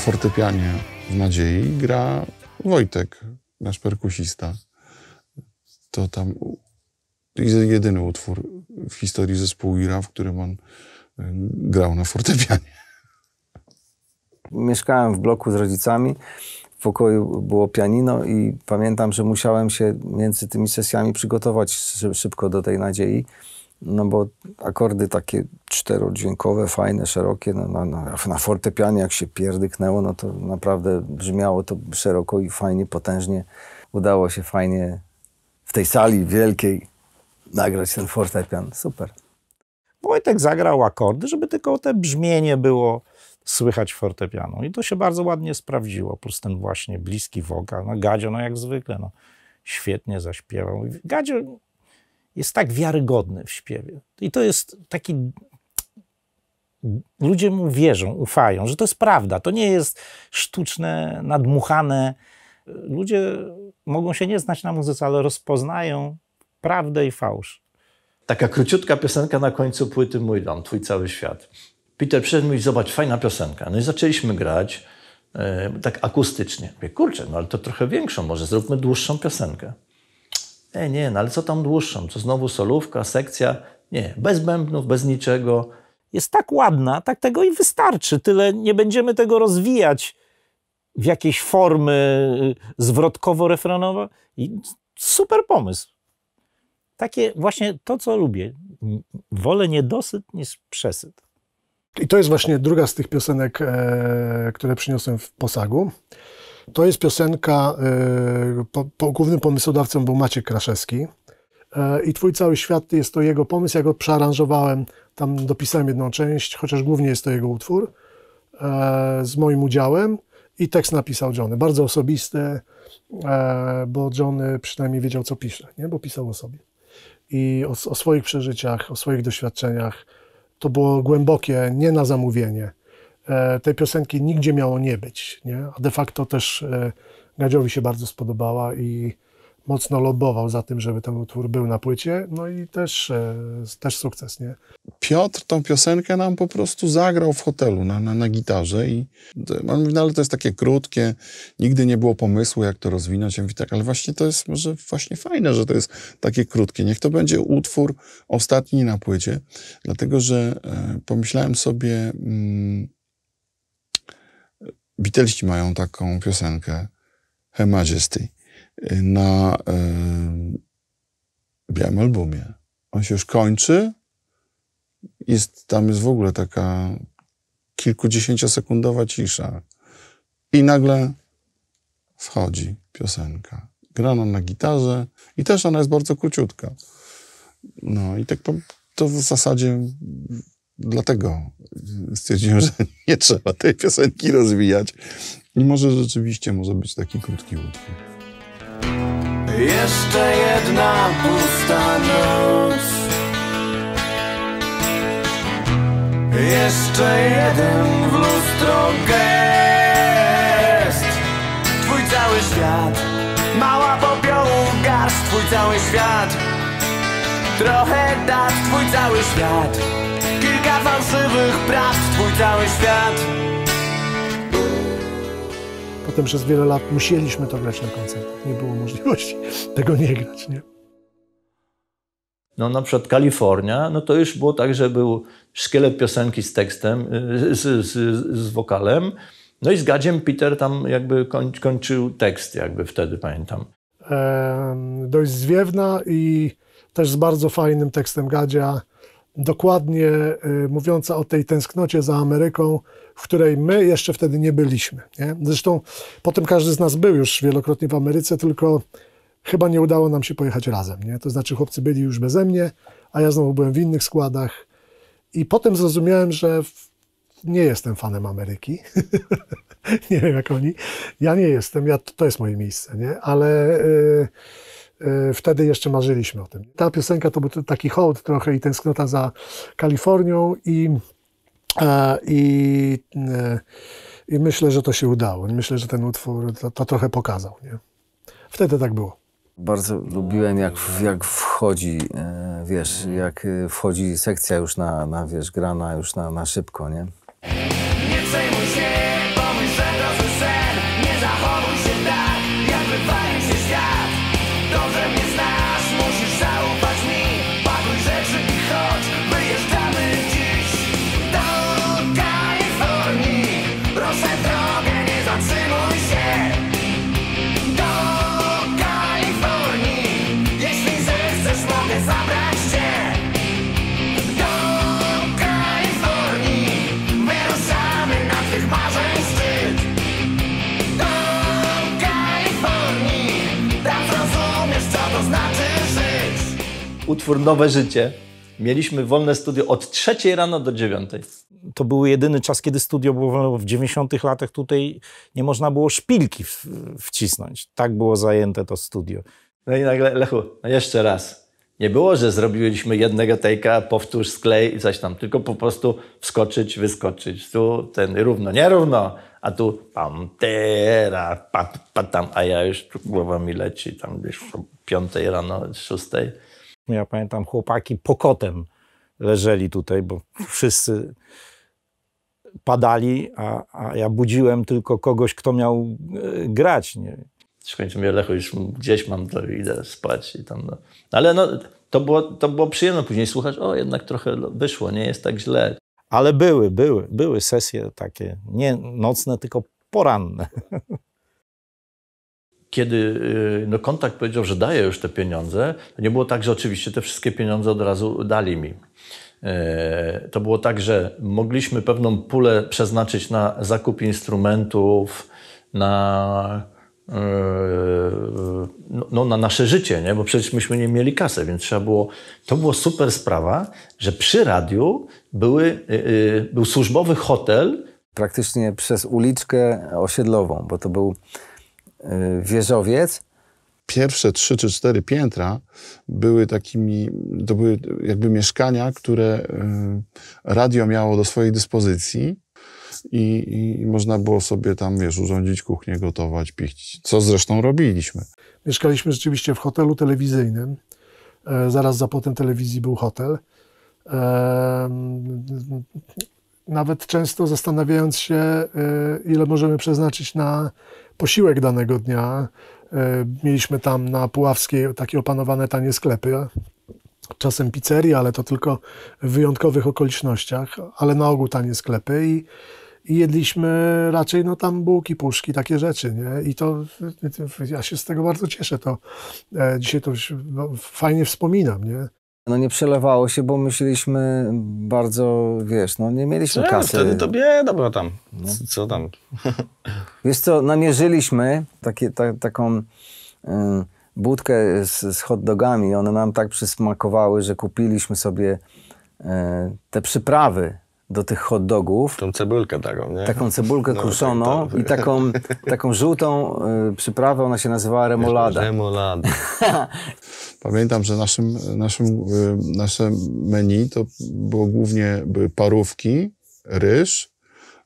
fortepianie w Nadziei gra Wojtek, nasz perkusista. To tam jedyny utwór w historii zespołu Ira, w którym on y, grał na fortepianie. Mieszkałem w bloku z rodzicami, w pokoju było pianino i pamiętam, że musiałem się między tymi sesjami przygotować szybko do tej nadziei. No bo akordy takie czterodźwiękowe, fajne, szerokie, no, na, no, na, no, na fortepianie jak się pierdyknęło, no to naprawdę brzmiało to szeroko i fajnie, potężnie. Udało się fajnie w tej sali wielkiej nagrać ten fortepian. Super. Wojtek zagrał akordy, żeby tylko te brzmienie było słychać fortepianu. I to się bardzo ładnie sprawdziło, plus ten właśnie bliski wokal. No Gadzio, no jak zwykle, no, świetnie zaśpiewał. Gadzio jest tak wiarygodny w śpiewie. I to jest taki. Ludzie mu wierzą, ufają, że to jest prawda. To nie jest sztuczne, nadmuchane. Ludzie mogą się nie znać na muzyce, ale rozpoznają prawdę i fałsz. Taka króciutka piosenka na końcu płyty Mój dom, Twój cały świat. Peter przyszedł mówi, zobacz, fajna piosenka. No i zaczęliśmy grać e, tak akustycznie. Mówię, kurczę, no ale to trochę większą, może zróbmy dłuższą piosenkę. Nie, nie, no ale co tam dłuższą? Co znowu solówka, sekcja? Nie, bez bębnów, bez niczego. Jest tak ładna, tak tego i wystarczy. Tyle nie będziemy tego rozwijać w jakiejś formy y, zwrotkowo-refrenowo. I super pomysł. Takie właśnie to, co lubię. Wolę niedosyt niż przesyt. I to jest właśnie druga z tych piosenek, e, które przyniosłem w posagu. To jest piosenka, y, po, po, głównym pomysłodawcą był Maciek Kraszewski y, i Twój cały świat jest to jego pomysł, ja go przearanżowałem, tam dopisałem jedną część, chociaż głównie jest to jego utwór y, z moim udziałem i tekst napisał Johnny, bardzo osobisty, bo Johnny przynajmniej wiedział co pisze, nie? bo pisał o sobie i o, o swoich przeżyciach, o swoich doświadczeniach. To było głębokie, nie na zamówienie E, tej piosenki nigdzie miało nie być. Nie? A de facto też e, Gadziowi się bardzo spodobała i mocno lobbował za tym, żeby ten utwór był na płycie, no i też, e, też sukces, nie? Piotr tą piosenkę nam po prostu zagrał w hotelu na, na, na gitarze i no, ale to jest takie krótkie, nigdy nie było pomysłu, jak to rozwinąć. Ja mówię, tak, ale właśnie to jest może właśnie fajne, że to jest takie krótkie. Niech to będzie utwór ostatni na płycie, dlatego, że e, pomyślałem sobie... Mm, Beatlesi mają taką piosenkę Her Majesty y, na y, białym albumie. On się już kończy. Jest, tam jest w ogóle taka kilkudziesięciosekundowa cisza. I nagle wchodzi piosenka. Grana na gitarze i też ona jest bardzo króciutka. No i tak to w zasadzie Dlatego stwierdziłem, że nie trzeba tej piosenki rozwijać. I może rzeczywiście może być taki krótki utwór. Jeszcze jedna pusta noc Jeszcze jeden w lustro gest Twój cały świat Mała popiołu garść Twój cały świat Trochę dat Twój cały świat fałszywych praw twój cały świat Potem przez wiele lat musieliśmy to grać na koncertach. Nie było możliwości tego nie grać, nie? No na przykład Kalifornia, no to już było tak, że był szkielet piosenki z tekstem, y, z, z, z wokalem, no i z Gadziem Peter tam jakby koń, kończył tekst jakby wtedy, pamiętam. E, dość zwiewna i też z bardzo fajnym tekstem Gadzia dokładnie y, mówiąca o tej tęsknocie za Ameryką, w której my jeszcze wtedy nie byliśmy. Nie? Zresztą potem każdy z nas był już wielokrotnie w Ameryce, tylko chyba nie udało nam się pojechać razem. Nie? To znaczy, chłopcy byli już beze mnie, a ja znowu byłem w innych składach. I potem zrozumiałem, że nie jestem fanem Ameryki. nie wiem jak oni. Ja nie jestem, ja, to jest moje miejsce, nie? ale. Yy, Y, wtedy jeszcze marzyliśmy o tym. Ta piosenka to był taki hołd trochę i tęsknota za Kalifornią i, e, i, y, i myślę, że to się udało. Myślę, że ten utwór to, to trochę pokazał. Nie? Wtedy tak było. Bardzo lubiłem, jak, jak wchodzi, e, wiesz, jak e, wchodzi sekcja już na, na wiesz, grana już na, na szybko, nie? utwór Nowe Życie. Mieliśmy wolne studio od trzeciej rano do dziewiątej. To był jedyny czas, kiedy studio było wolne. W 90 latach tutaj nie można było szpilki wcisnąć. Tak było zajęte to studio. No i nagle, Lechu, no jeszcze raz. Nie było, że zrobiliśmy jednego take'a, powtórz, sklej i coś tam, tylko po prostu wskoczyć, wyskoczyć. Tu ten równo, nierówno, a tu pam, tera, pa, tam, a ja już głowa mi leci tam gdzieś o piątej rano, szóstej. No ja pamiętam, chłopaki pokotem leżeli tutaj, bo wszyscy padali, a, a ja budziłem tylko kogoś, kto miał e, grać. Nie? końcu mnie Lecho, już gdzieś mam, to idę spać i tam. No. Ale no, to, było, to było przyjemne później słuchać, o jednak trochę wyszło, nie jest tak źle. Ale były, były, były sesje takie, nie nocne, tylko poranne kiedy y, no, kontakt powiedział, że daje już te pieniądze, to nie było tak, że oczywiście te wszystkie pieniądze od razu dali mi. E, to było tak, że mogliśmy pewną pulę przeznaczyć na zakup instrumentów, na, e, no, no, na nasze życie, nie? bo przecież myśmy nie mieli kasy, więc trzeba było. To była super sprawa, że przy radiu były, y, y, był służbowy hotel. Praktycznie przez uliczkę osiedlową, bo to był Y, wieżowiec. Pierwsze trzy czy cztery piętra były takimi, to były jakby mieszkania, które y, radio miało do swojej dyspozycji. I, i, można było sobie tam, wiesz, urządzić kuchnię, gotować, pić, co zresztą robiliśmy. Mieszkaliśmy rzeczywiście w hotelu telewizyjnym. E, zaraz za potem telewizji był hotel. E, nawet często zastanawiając się, e, ile możemy przeznaczyć na posiłek danego dnia. E, mieliśmy tam na Puławskiej takie opanowane tanie sklepy, czasem pizzerii, ale to tylko w wyjątkowych okolicznościach, ale na ogół tanie sklepy i, i jedliśmy raczej no tam bułki, puszki, takie rzeczy, nie? I to, ja się z tego bardzo cieszę, to e, dzisiaj to no, fajnie wspominam, nie? No nie przelewało się, bo myśleliśmy bardzo, wiesz, no nie mieliśmy Czemu? kasy. Wtedy to bieda była tam. Co, no, co tam? Wiesz co, namierzyliśmy takie, ta, taką y, budkę z, z hot dogami. One nam tak przysmakowały, że kupiliśmy sobie y, te przyprawy do tych hot dogów. Tą cebulkę taką, nie? Taką cebulkę no, kruszoną i taką, taką żółtą y, przyprawę, ona się nazywała remolada. Remolada. Pamiętam, że naszym, naszym, y, nasze menu to było głównie były parówki, ryż,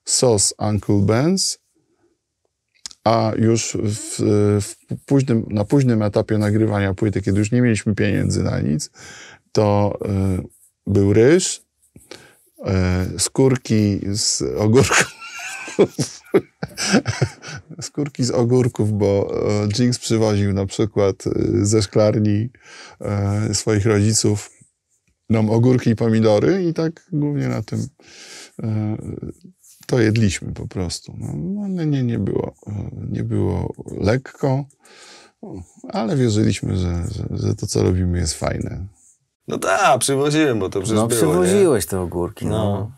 sos Uncle Ben's, a już w, w późnym, na późnym etapie nagrywania płyty, kiedy już nie mieliśmy pieniędzy na nic, to y, był ryż, E, skórki z ogórków. skórki z ogórków, bo e, Jinx przywoził na przykład e, ze szklarni swoich rodziców nam ogórki i pomidory i tak głównie na tym to jedliśmy po prostu. No, no, no nie, nie, było, nie było lekko, ale wierzyliśmy, że, że, że to, co robimy, jest fajne. No tak, przywoziłem, bo to przecież No było, przywoziłeś nie? te ogórki, no. no.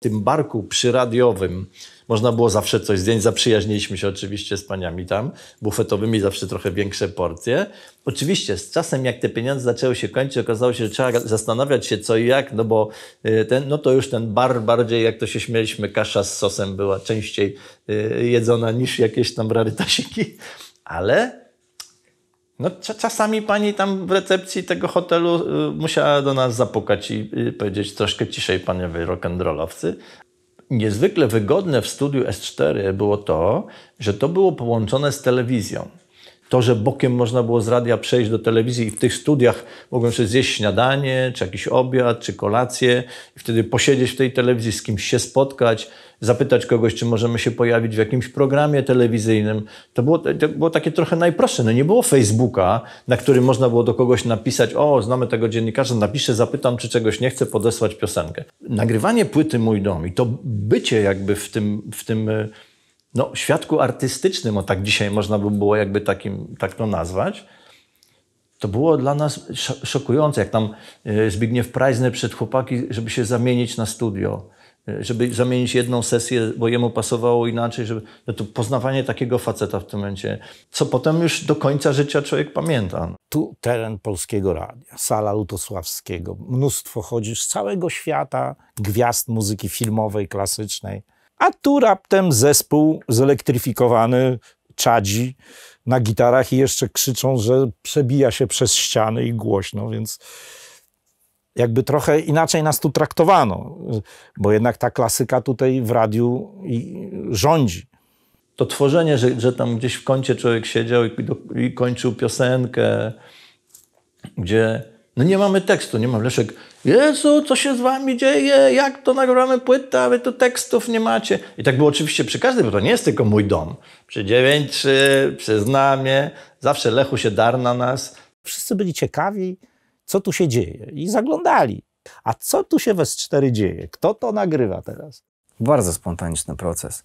W tym barku przyradiowym można było zawsze coś zdjąć. Zaprzyjaźniliśmy się oczywiście z paniami tam, bufetowymi, zawsze trochę większe porcje. Oczywiście z czasem, jak te pieniądze zaczęły się kończyć, okazało się, że trzeba zastanawiać się co i jak, no bo y, ten, no to już ten bar bardziej, jak to się śmieliśmy, kasza z sosem była częściej y, jedzona niż jakieś tam rarytasiki. Ale no, czasami pani tam w recepcji tego hotelu y, musiała do nas zapukać i y, powiedzieć troszkę ciszej, panowie rock'n'rollowcy. Niezwykle wygodne w studiu S4 było to, że to było połączone z telewizją. To, że bokiem można było z radia przejść do telewizji i w tych studiach mogłem sobie zjeść śniadanie, czy jakiś obiad, czy kolację i wtedy posiedzieć w tej telewizji, z kimś się spotkać, zapytać kogoś, czy możemy się pojawić w jakimś programie telewizyjnym. To było, to było takie trochę najprostsze. No nie było Facebooka, na którym można było do kogoś napisać, o, znamy tego dziennikarza, napiszę, zapytam, czy czegoś nie chcę, podesłać piosenkę. Nagrywanie płyty Mój Dom i to bycie jakby w tym, w tym e, no, świadku artystycznym, o tak dzisiaj można by było jakby takim, tak to nazwać, to było dla nas szokujące, jak tam e, Zbigniew Prajzny przed chłopaki, żeby się zamienić na studio. Y, żeby zamienić jedną sesję, bo jemu pasowało inaczej, żeby, no to poznawanie takiego faceta w tym momencie, co potem już do końca życia człowiek pamięta. Tu teren Polskiego Radia, sala Lutosławskiego, mnóstwo chodzisz z całego świata gwiazd muzyki filmowej, klasycznej, a tu raptem zespół zelektryfikowany, czadzi na gitarach i jeszcze krzyczą, że przebija się przez ściany i głośno, więc jakby trochę inaczej nas tu traktowano, bo jednak ta klasyka tutaj w radiu rządzi. To tworzenie, że, że tam gdzieś w kącie człowiek siedział i, do, i kończył piosenkę, gdzie no nie mamy tekstu, nie ma Leszek. Jezu, co się z wami dzieje? Jak to nagramy płytę, a wy tu tekstów nie macie? I tak było oczywiście przy każdym, bo to nie jest tylko mój dom. Przy 9 przy Znamie, zawsze Lechu się dar na nas. Wszyscy byli ciekawi, co tu się dzieje. I zaglądali. A co tu się we S4 dzieje? Kto to nagrywa teraz? Bardzo spontaniczny proces.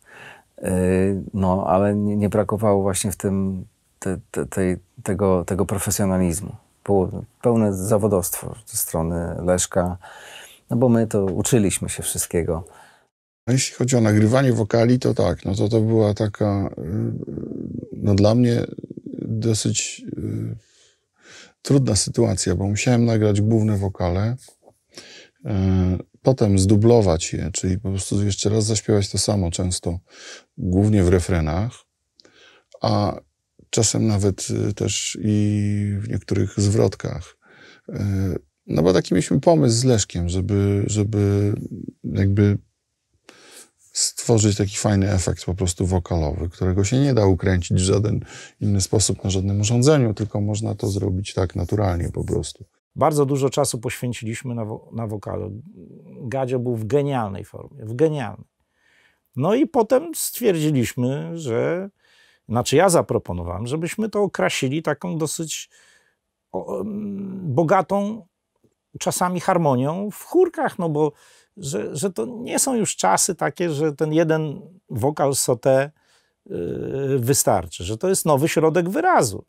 Y, no, ale nie, nie, brakowało właśnie w tym te, te, te, tego, tego profesjonalizmu. Było pełne zawodostwo ze strony Leszka, no bo my to uczyliśmy się wszystkiego. No, jeśli chodzi o nagrywanie wokali, to tak, no to to była taka, y, no dla mnie dosyć y, trudna sytuacja, bo musiałem nagrać główne wokale, e, potem zdublować je, czyli po prostu jeszcze raz zaśpiewać to samo, często głównie w refrenach, a czasem nawet e, też i w niektórych zwrotkach. E, no bo taki mieliśmy pomysł z Leszkiem, żeby, żeby jakby stworzyć taki fajny efekt po prostu wokalowy, którego się nie da ukręcić w żaden inny sposób na żadnym urządzeniu, tylko można to zrobić tak naturalnie po prostu. Bardzo dużo czasu poświęciliśmy na, wo na wokalu. Gadzio był w genialnej formie, w genialnej. No i potem stwierdziliśmy, że, znaczy ja zaproponowałem, żebyśmy to okrasili taką dosyć bogatą czasami harmonią w chórkach, no bo że, że to nie są już czasy takie, że ten jeden wokal sotę y, wystarczy, że to jest nowy środek wyrazu.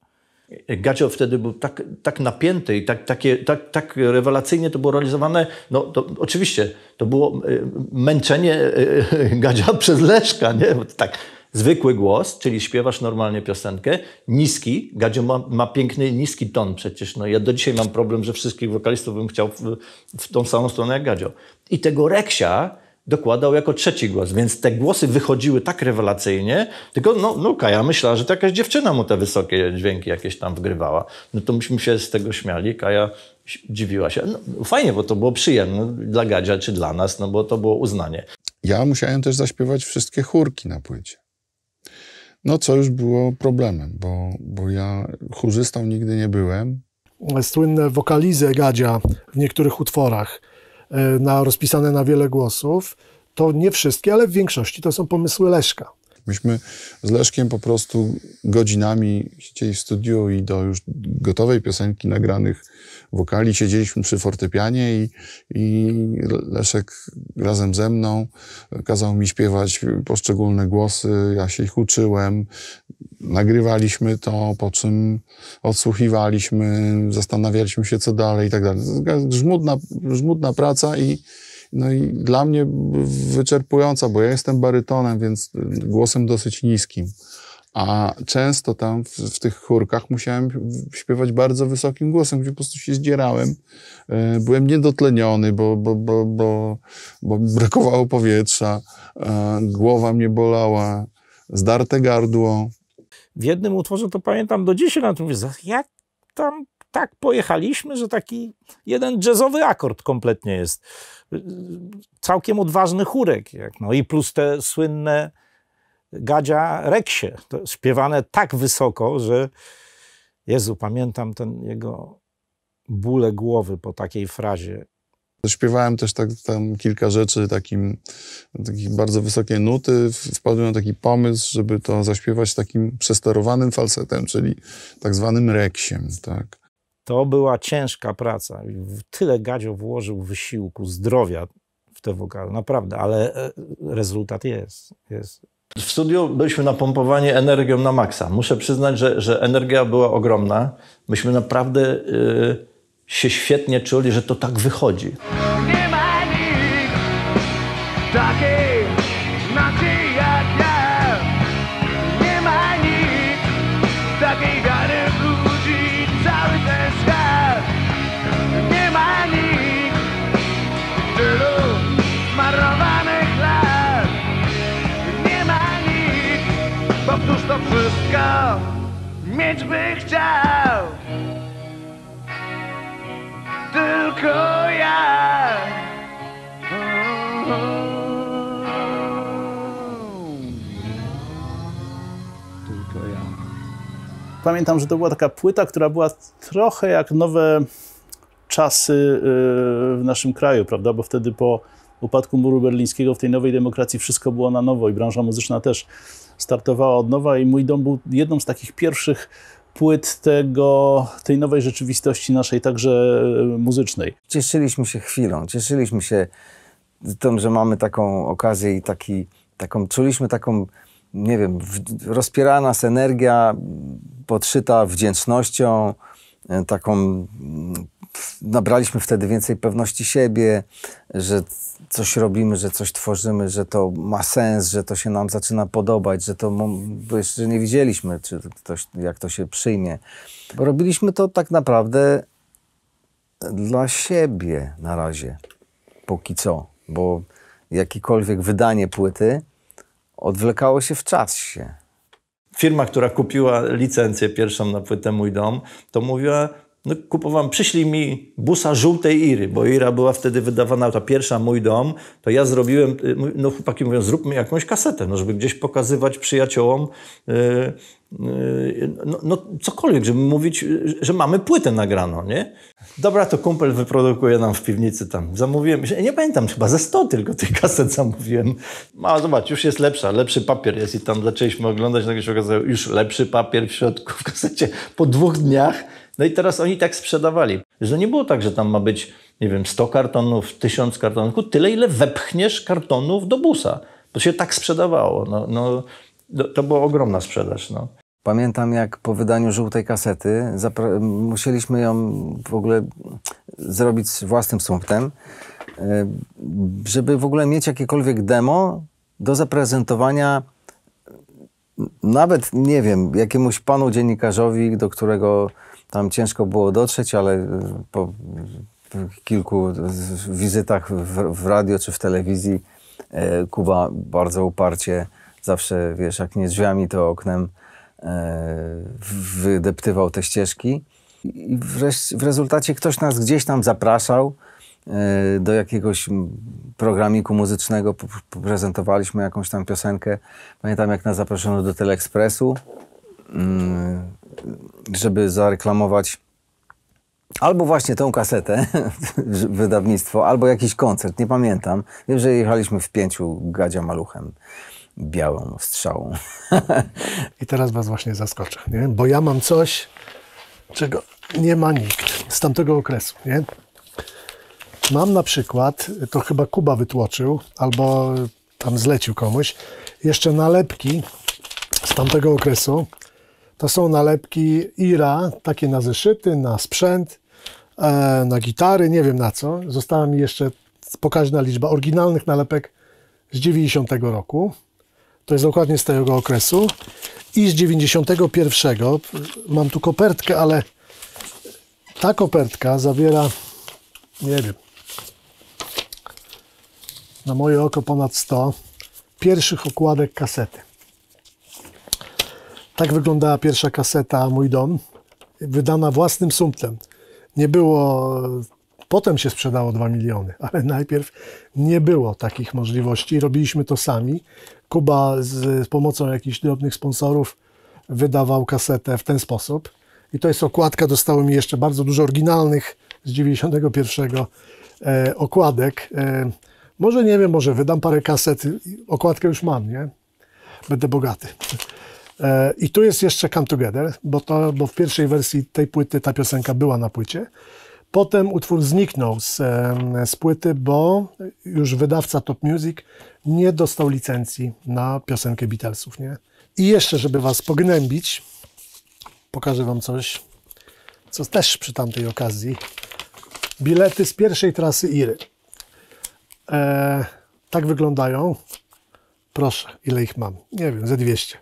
Gacio wtedy był tak, tak napięty i tak, takie, tak, tak rewelacyjnie to było realizowane. No, to, oczywiście to było y, męczenie y, Gadzia przez Leszka, nie? tak, zwykły głos, czyli śpiewasz normalnie piosenkę, niski, Gadzio ma, ma, piękny niski ton przecież. No, ja do dzisiaj mam problem, że wszystkich wokalistów bym chciał w, w tą samą stronę jak Gadzio. I tego Reksia dokładał jako trzeci głos, więc te głosy wychodziły tak rewelacyjnie, tylko no, no Kaja myślała, że to jakaś dziewczyna mu te wysokie dźwięki jakieś tam wgrywała. No to myśmy się z tego śmiali, Kaja dziwiła się. No, fajnie, bo to było przyjemne dla Gadzia czy dla nas, no bo to było uznanie. Ja musiałem też zaśpiewać wszystkie chórki na płycie. No co już było problemem, bo, bo ja chórzystą nigdy nie byłem. Słynne wokalizy Gadzia w niektórych utworach – E, na, rozpisane na wiele głosów, to nie wszystkie, ale w większości to są pomysły Leszka. Myśmy z Leszkiem po prostu godzinami siedzieli w studiu i do już gotowej piosenki nagranych wokali siedzieliśmy przy fortepianie i, i Leszek razem ze mną kazał mi śpiewać poszczególne głosy, ja się ich uczyłem. Nagrywaliśmy to, po czym odsłuchiwaliśmy, zastanawialiśmy się co dalej i tak dalej. Żmudna, żmudna praca i no i dla mnie wyczerpująca, bo ja jestem barytonem, więc głosem dosyć niskim. A często tam w, w, tych chórkach musiałem śpiewać bardzo wysokim głosem, gdzie po prostu się zdzierałem. E, byłem niedotleniony, bo, bo, bo, bo, bo brakowało powietrza, e, głowa mnie bolała, zdarte gardło. W jednym utworze to pamiętam do dzisiaj, mówię: jak tam tak pojechaliśmy, że taki jeden jazzowy akord kompletnie jest. Całkiem odważny chórek. Jak, no i plus te słynne gadzia reksie, śpiewane tak wysoko, że Jezu, pamiętam ten jego bóle głowy po takiej frazie. Śpiewałem też tak, tam kilka rzeczy, takim, takim bardzo wysokie nuty. Wpadłem na taki pomysł, żeby to zaśpiewać takim przesterowanym falsetem, czyli tak zwanym reksiem. Tak? To była ciężka praca. Tyle Gadzio włożył wysiłku, zdrowia w te wokale, naprawdę, ale e, rezultat jest. jest. W studiu byliśmy napompowani energią na maksa. Muszę przyznać, że, że energia była ogromna. Myśmy naprawdę yy, się świetnie czuli, że to tak wychodzi. Nie ma nic, takie wszystko mieć by chciał Tylko ja Tylko ja Pamiętam, że to była taka płyta, która była trochę jak nowe czasy y, w naszym kraju, prawda? Bo wtedy po upadku muru berlińskiego w tej nowej demokracji wszystko było na nowo i branża muzyczna też startowała od nowa i mój dom był jedną z takich pierwszych płyt tego, tej nowej rzeczywistości naszej, także e, muzycznej. Cieszyliśmy się chwilą, cieszyliśmy się tym, że mamy taką okazję i taki, taką, czuliśmy taką, nie wiem, rozpierana nas energia podszyta wdzięcznością, e, taką, mm, nabraliśmy wtedy więcej pewności siebie, że coś robimy, że coś tworzymy, że to ma sens, że to się nam zaczyna podobać, że to bo jeszcze nie widzieliśmy, czy to, jak to się przyjmie. Bo robiliśmy to tak naprawdę dla siebie na razie, póki co, bo jakiekolwiek wydanie płyty odwlekało się w czasie. Firma, która kupiła licencję pierwszą na płytę Mój Dom, to mówiła, no, kupowałem, przyślij mi busa żółtej Iry, bo Ira była wtedy wydawana, ta pierwsza, Mój Dom, to ja zrobiłem, y, no chłopaki mówią, zróbmy jakąś kasetę, no żeby gdzieś pokazywać przyjaciołom, yy, yy, no, no, cokolwiek, żeby mówić, y, że mamy płytę nagraną, nie? Dobra, to kumpel wyprodukuje nam w piwnicy tam. Zamówiłem, nie pamiętam, chyba ze 100 tylko tych kaset zamówiłem. A zobacz, już jest lepsza, lepszy papier jest i tam zaczęliśmy oglądać, nagle się okazało, już lepszy papier w środku w kasecie. Po dwóch dniach no i teraz oni tak sprzedawali, że nie było tak, że tam ma być, nie wiem, 100 kartonów, 1000 kartonów, tyle ile wepchniesz kartonów do busa. To się tak sprzedawało. No, no, no, to była ogromna sprzedaż. No. Pamiętam, jak po wydaniu żółtej kasety musieliśmy ją w ogóle zrobić własnym sumptem, e, żeby w ogóle mieć jakiekolwiek demo do zaprezentowania nawet, nie wiem, jakiemuś panu dziennikarzowi, do którego tam ciężko było dotrzeć, ale e, po kilku wizytach w, w radio czy w telewizji e, Kuba bardzo uparcie, zawsze wiesz, jak nie drzwiami, to oknem e, wydeptywał te ścieżki. I w rezultacie ktoś nas gdzieś tam zapraszał do jakiegoś programiku muzycznego. Prezentowaliśmy jakąś tam piosenkę. Pamiętam, jak nas zaproszono do Teleekspresu. Mm, żeby zareklamować albo właśnie tą kasetę, wydawnictwo, albo jakiś koncert, nie pamiętam. Wiem, że jechaliśmy w pięciu Gadzia Maluchem białą strzałą. I teraz was właśnie zaskoczę, nie? bo ja mam coś, czego nie ma nikt z tamtego okresu. Nie? Mam na przykład, to chyba Kuba wytłoczył, albo tam zlecił komuś, jeszcze nalepki z tamtego okresu to są nalepki IRA, takie na zeszyty, na sprzęt, e, na gitary, nie wiem na co. Została mi jeszcze pokaźna liczba oryginalnych nalepek z 90 roku. To jest dokładnie z tego okresu. I z 91. Mam tu kopertkę, ale ta kopertka zawiera, nie wiem, na moje oko ponad 100 pierwszych okładek kasety. Tak wyglądała pierwsza kaseta Mój Dom, wydana własnym sumtem. Nie było, potem się sprzedało 2 miliony, ale najpierw nie było takich możliwości. Robiliśmy to sami. Kuba z, z pomocą jakichś drobnych sponsorów wydawał kasetę w ten sposób. I to jest okładka, dostało mi jeszcze bardzo dużo oryginalnych z 91 e, okładek. E, może nie wiem, może wydam parę kaset. Okładkę już mam, nie? Będę bogaty. E, I tu jest jeszcze Come Together, bo, to, bo w pierwszej wersji tej płyty ta piosenka była na płycie. Potem utwór zniknął z, z płyty, bo już wydawca Top Music nie dostał licencji na piosenkę Beatlesów. Nie? I jeszcze, żeby was pognębić, pokażę wam coś, co też przy tamtej okazji. Bilety z pierwszej trasy Iry. E, tak wyglądają. Proszę, ile ich mam? Nie wiem, ze 200.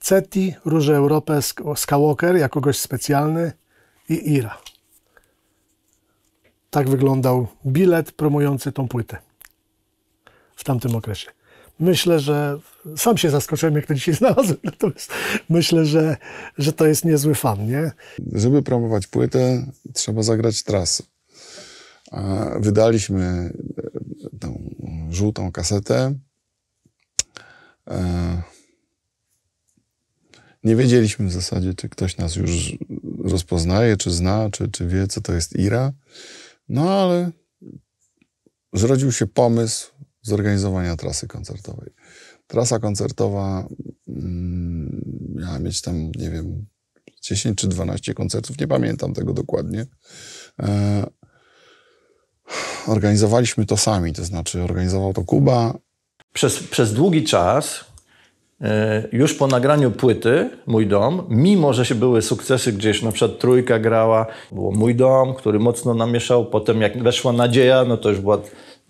Ceti, Róże Europę, Skywalker jako gość specjalny i Ira. Tak wyglądał bilet promujący tą płytę w tamtym okresie. Myślę, że sam się zaskoczyłem, jak to dzisiaj znalazłem, natomiast myślę, że, że to jest niezły fan, nie? Żeby promować płytę, trzeba zagrać trasę. Wydaliśmy e, tą żółtą kasetę. E, nie wiedzieliśmy w zasadzie, czy ktoś nas już rozpoznaje, czy zna, czy, czy wie, co to jest IRA. No ale zrodził się pomysł zorganizowania trasy koncertowej. Trasa koncertowa mm, miała mieć tam, nie wiem, 10 czy 12 koncertów, nie pamiętam tego dokładnie. E, organizowaliśmy to sami, to znaczy organizował to Kuba. Przez, przez długi czas E, już po nagraniu płyty Mój Dom, mimo że się były sukcesy gdzieś, na przykład Trójka grała, było Mój Dom, który mocno namieszał, potem jak weszła Nadzieja, no to już była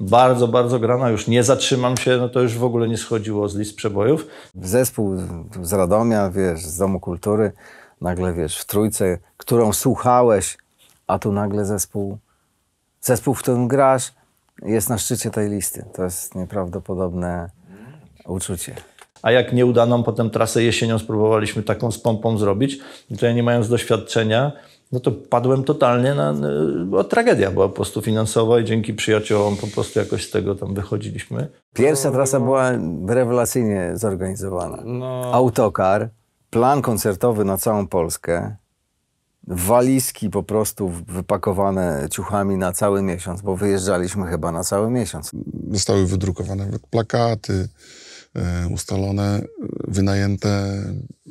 bardzo, bardzo grana, już nie zatrzymam się, no to już w ogóle nie schodziło z list przebojów. Zespół z Radomia, wiesz, z Domu Kultury, nagle wiesz, w Trójce, którą słuchałeś, a tu nagle zespół, zespół, w którym grasz, jest na szczycie tej listy. To jest nieprawdopodobne uczucie a jak nieudaną potem trasę jesienią spróbowaliśmy taką z pompą zrobić, to ja nie mając doświadczenia, no to padłem totalnie na... Była tragedia była po prostu finansowa i dzięki przyjaciołom po prostu jakoś z tego tam wychodziliśmy. Pierwsza trasa była rewelacyjnie zorganizowana. No. Autokar, plan koncertowy na całą Polskę, walizki po prostu wypakowane ciuchami na cały miesiąc, bo wyjeżdżaliśmy chyba na cały miesiąc. Zostały wydrukowane plakaty, E, ustalone, e, wynajęte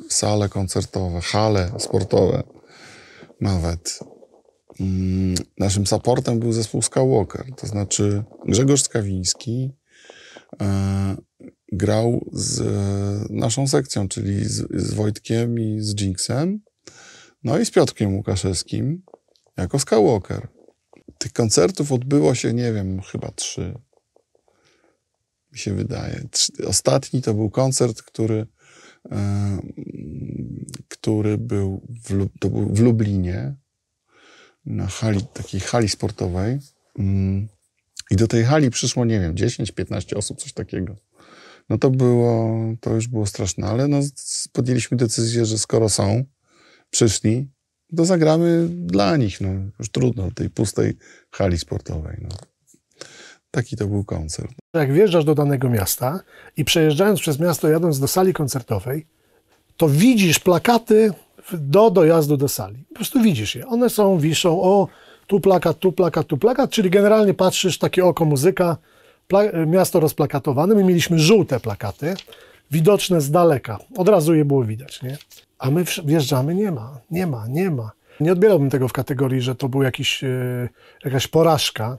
sale koncertowe, hale sportowe nawet. Mm, naszym supportem był zespół Skywalker, to znaczy Grzegorz Skawiński e, grał z naszą sekcją, czyli z, z Wojtkiem i z Jinxem, no i z Piotrkiem Łukaszewskim jako Skywalker. Tych koncertów odbyło się, nie wiem, chyba trzy, mi się wydaje. Ostatni to był koncert, który, e, który był w, to był w Lublinie, na hali, takiej hali sportowej. Mm. I do tej hali przyszło, nie wiem, 10-15 osób, coś takiego. No to było, to już było straszne, ale no, podjęliśmy decyzję, że skoro są, przyszli, to zagramy dla nich. No, już trudno, tej pustej hali sportowej. No. Taki to był koncert. No. Jak wjeżdżasz do danego miasta i przejeżdżając przez miasto, jadąc do sali koncertowej, to widzisz plakaty do dojazdu do sali. Po prostu widzisz je. One są, wiszą, o, tu plakat, tu plakat, tu plakat, czyli generalnie patrzysz, takie oko muzyka, miasto rozplakatowane. My mieliśmy żółte plakaty, widoczne z daleka. Od razu je było widać, nie? A my wjeżdżamy, nie ma, nie ma, nie ma. Nie odbierałbym tego w kategorii, że to był jakiś, e, jakaś porażka,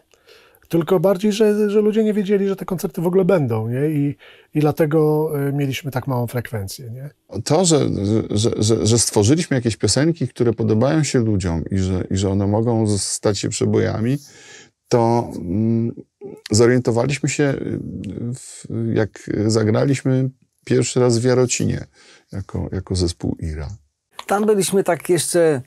tylko bardziej, że, że ludzie nie wiedzieli, że te koncerty w ogóle będą, nie? I, i dlatego e, mieliśmy tak małą frekwencję, nie? To, że, że, że, że stworzyliśmy jakieś piosenki, które podobają się ludziom i że, i że one mogą stać się przebojami, to mm, zorientowaliśmy się, e, w, jak zagraliśmy pierwszy raz w Jarocinie jako, jako zespół IRA. Tam byliśmy tak jeszcze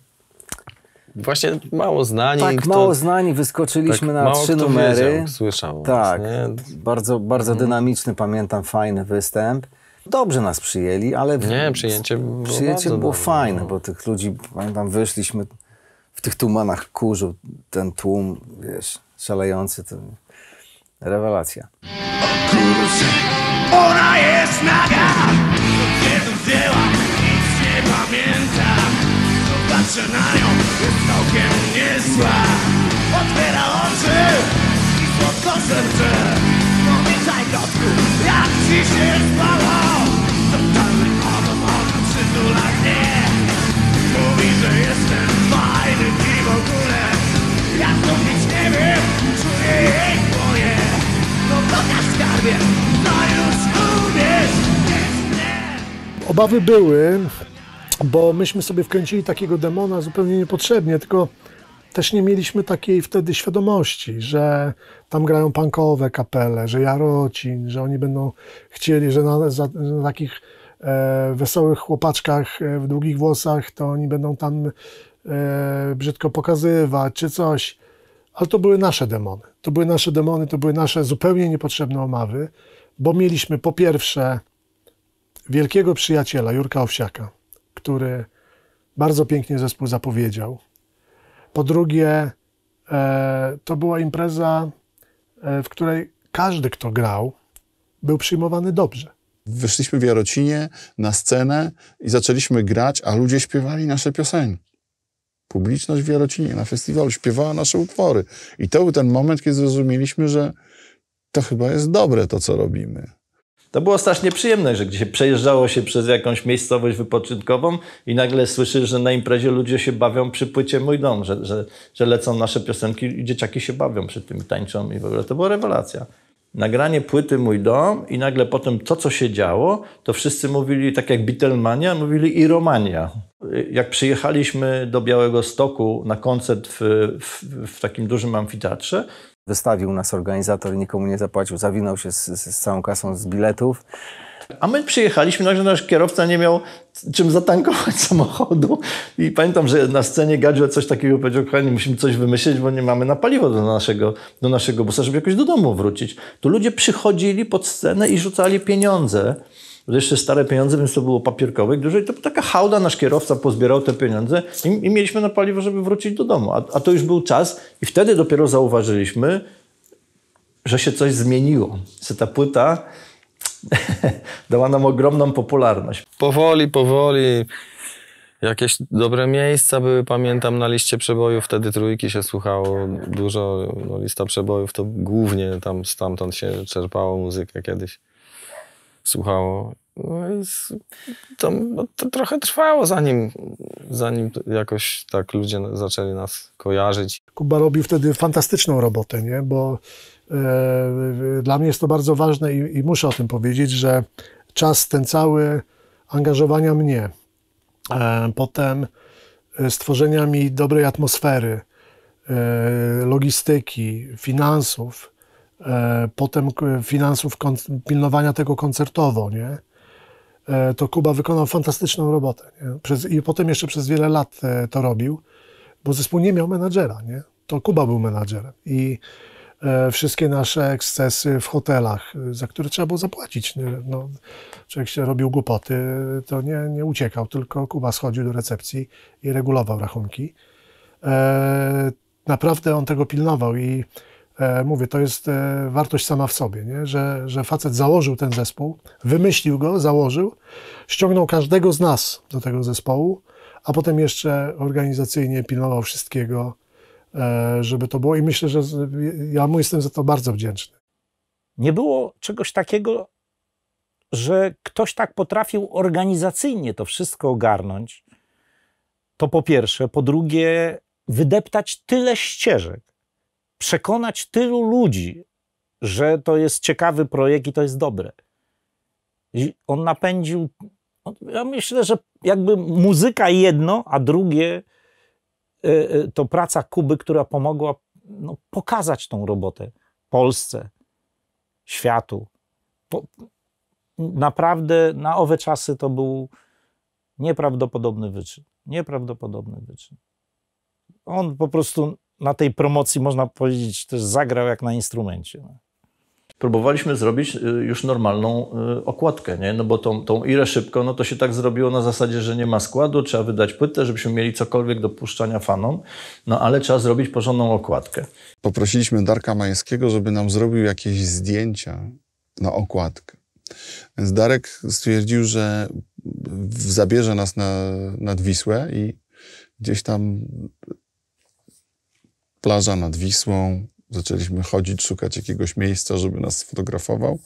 właśnie mało znani. Tak, kto... mało znani, wyskoczyliśmy tak, na trzy numery. Wiedział, Tak, nas, bardzo, bardzo mhm. dynamiczny, pamiętam, fajny występ. Dobrze nas przyjęli, ale... W... Nie, przyjęcie było, przyjęcie było fajne, no. bo tych ludzi, pamiętam, wyszliśmy w tych tumanach kurzu, ten tłum, wiesz, szalejący, to rewelacja. O ona jest naga, gdzie to nic nie pamiętam, patrzę na nią całkiem niezła Otwiera oczy i słodko serce. Powiedzaj no kotku, jak ci się spało Totalny odmor przytula mnie Mówi, że jestem fajny i w ogóle Ja znów nic nie wiem, czuję jej moje No to na skarbie, no już umiesz Obawy były, bo myśmy sobie wkręcili takiego demona zupełnie niepotrzebnie, tylko też nie mieliśmy takiej wtedy świadomości, że tam grają punkowe kapele, że Jarocin, że oni będą chcieli, że na, za, na takich e, wesołych chłopaczkach e, w długich włosach to oni będą tam e, brzydko pokazywać czy coś. Ale to były nasze demony. To były nasze demony, to były nasze zupełnie niepotrzebne omawy, bo mieliśmy po pierwsze wielkiego przyjaciela Jurka Owsiaka, który bardzo pięknie zespół zapowiedział. Po drugie, e, to była impreza, e, w której każdy, kto grał, był przyjmowany dobrze. Wyszliśmy w Jarocinie na scenę i zaczęliśmy grać, a ludzie śpiewali nasze piosenki. Publiczność w Jarocinie na festiwalu śpiewała nasze utwory. I to był ten moment, kiedy zrozumieliśmy, że to chyba jest dobre to, co robimy. To było strasznie przyjemne, że gdzieś przejeżdżało się przez jakąś miejscowość wypoczynkową i nagle słyszysz, że na imprezie ludzie się bawią przy płycie Mój Dom, że, że, że lecą nasze piosenki i dzieciaki się bawią przy tym, tańczą i w ogóle. To była rewelacja nagranie płyty Mój Dom i nagle potem to, co się działo, to wszyscy mówili, tak jak Beatlemania, mówili i Romania. Jak przyjechaliśmy do Białego Stoku na koncert w, w, w takim dużym amfiteatrze, Wystawił nas organizator, nikomu nie zapłacił, zawinął się z, z, z całą kasą z biletów. A my przyjechaliśmy, także no, nasz kierowca nie miał czym zatankować samochodu. I pamiętam, że na scenie Gadzio coś takiego powiedział, kochani, musimy coś wymyślić, bo nie mamy na paliwo do naszego, do naszego busa, żeby jakoś do domu wrócić. Tu ludzie przychodzili pod scenę i rzucali pieniądze jeszcze stare pieniądze, więc to było papierkowe. i to taka hałda, nasz kierowca pozbierał te pieniądze i, i mieliśmy na paliwo, żeby wrócić do domu. A, a to już był czas i wtedy dopiero zauważyliśmy, że się coś zmieniło. Że ta płyta dała nam ogromną popularność. Powoli, powoli. Jakieś dobre miejsca były, pamiętam, na liście przebojów. Wtedy trójki się słuchało dużo. No, lista przebojów to głównie tam stamtąd się czerpało muzykę kiedyś słuchało. No, to, no, to, trochę trwało, zanim, zanim jakoś tak ludzie zaczęli nas kojarzyć. Kuba robił wtedy fantastyczną robotę, nie? bo e, dla mnie jest to bardzo ważne i, i muszę o tym powiedzieć, że czas ten cały angażowania mnie, e, potem e, stworzenia mi dobrej atmosfery, e, logistyki, finansów, E, potem finansów, pilnowania tego koncertowo, nie? E, to Kuba wykonał fantastyczną robotę. Przez, I potem jeszcze przez wiele lat e, to robił, bo zespół nie miał menadżera. Nie? To Kuba był menadżerem. I wszystkie nasze ekscesy w hotelach, za które trzeba było zapłacić. Nie? No, człowiek się robił głupoty, to nie, nie uciekał, tylko Kuba schodził do recepcji i regulował rachunki. naprawdę on tego pilnował i E, mówię, to jest e, wartość sama w sobie, nie? Że, że facet założył ten zespół, wymyślił go, założył, ściągnął każdego z nas do tego zespołu, a potem jeszcze organizacyjnie pilnował wszystkiego, e, żeby to było i myślę, że ja mu jestem za to bardzo wdzięczny. Nie było czegoś takiego, że ktoś tak potrafił organizacyjnie to wszystko ogarnąć, to po pierwsze. Po drugie, wydeptać tyle ścieżek przekonać tylu ludzi, że to jest ciekawy projekt i to jest dobre. I on napędził. Ja myślę, że jakby muzyka jedno, a drugie e, e, to praca Kuby, która pomogła no, pokazać tą robotę Polsce, światu. Po, naprawdę na owe czasy to był nieprawdopodobny wyczyn. Nieprawdopodobny wyczyn. On po prostu na tej promocji, można powiedzieć, też zagrał jak na instrumencie. No. Próbowaliśmy zrobić y, już normalną y, okładkę, nie? no bo tą, tą Irę szybko, no to się tak zrobiło na zasadzie, że nie ma składu, trzeba wydać płytę, żebyśmy mieli cokolwiek do puszczania fanom, no ale trzeba zrobić porządną okładkę. Poprosiliśmy Darka Majeskiego, żeby nam zrobił jakieś zdjęcia na okładkę. Więc Darek stwierdził, że zabierze nas na, nad Wisłę i gdzieś tam plaża nad Wisłą. Zaczęliśmy chodzić, szukać jakiegoś miejsca, żeby nas sfotografował.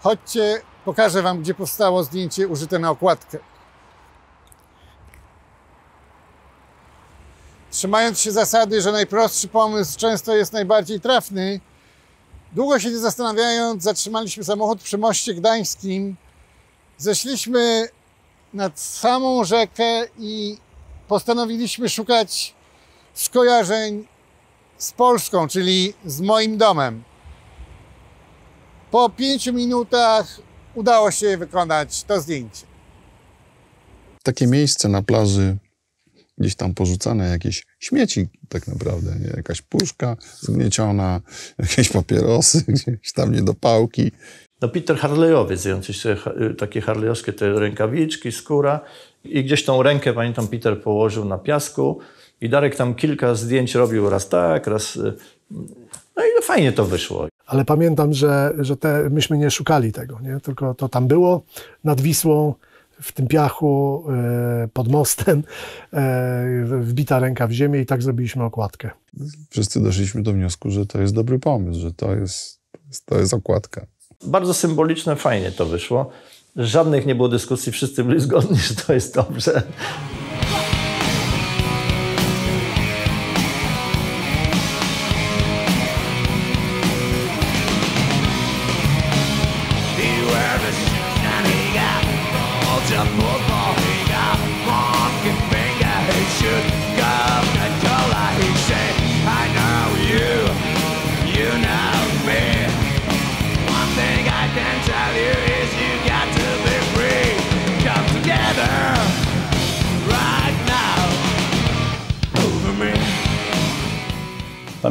Chodźcie, pokażę wam, gdzie powstało zdjęcie użyte na okładkę. Trzymając się zasady, że najprostszy pomysł często jest najbardziej trafny, długo się nie zastanawiając, zatrzymaliśmy samochód przy moście gdańskim. Zeszliśmy nad samą rzekę i postanowiliśmy szukać skojarzeń z Polską, czyli z moim domem. Po pięciu minutach udało się wykonać to zdjęcie. Takie miejsce na plaży, gdzieś tam porzucane jakieś śmieci tak naprawdę, nie? jakaś puszka zgnieciona, jakieś papierosy, gdzieś tam niedopałki. No Peter Harleyowy zdjący sobie y, takie harlejowskie te rękawiczki, skóra i gdzieś tą rękę, pamiętam, Peter położył na piasku i Darek tam kilka zdjęć robił, raz tak, raz... Y, no i no fajnie to wyszło. Ale pamiętam, że, że te, myśmy nie szukali tego, nie? tylko to tam było nad Wisłą, w tym piachu, y, pod mostem, y, wbita ręka w ziemię i tak zrobiliśmy okładkę. Wszyscy doszliśmy do wniosku, że to jest dobry pomysł, że to jest, to jest okładka. Bardzo symboliczne, fajnie to wyszło. Żadnych nie było dyskusji, wszyscy byli zgodni, że to jest dobrze.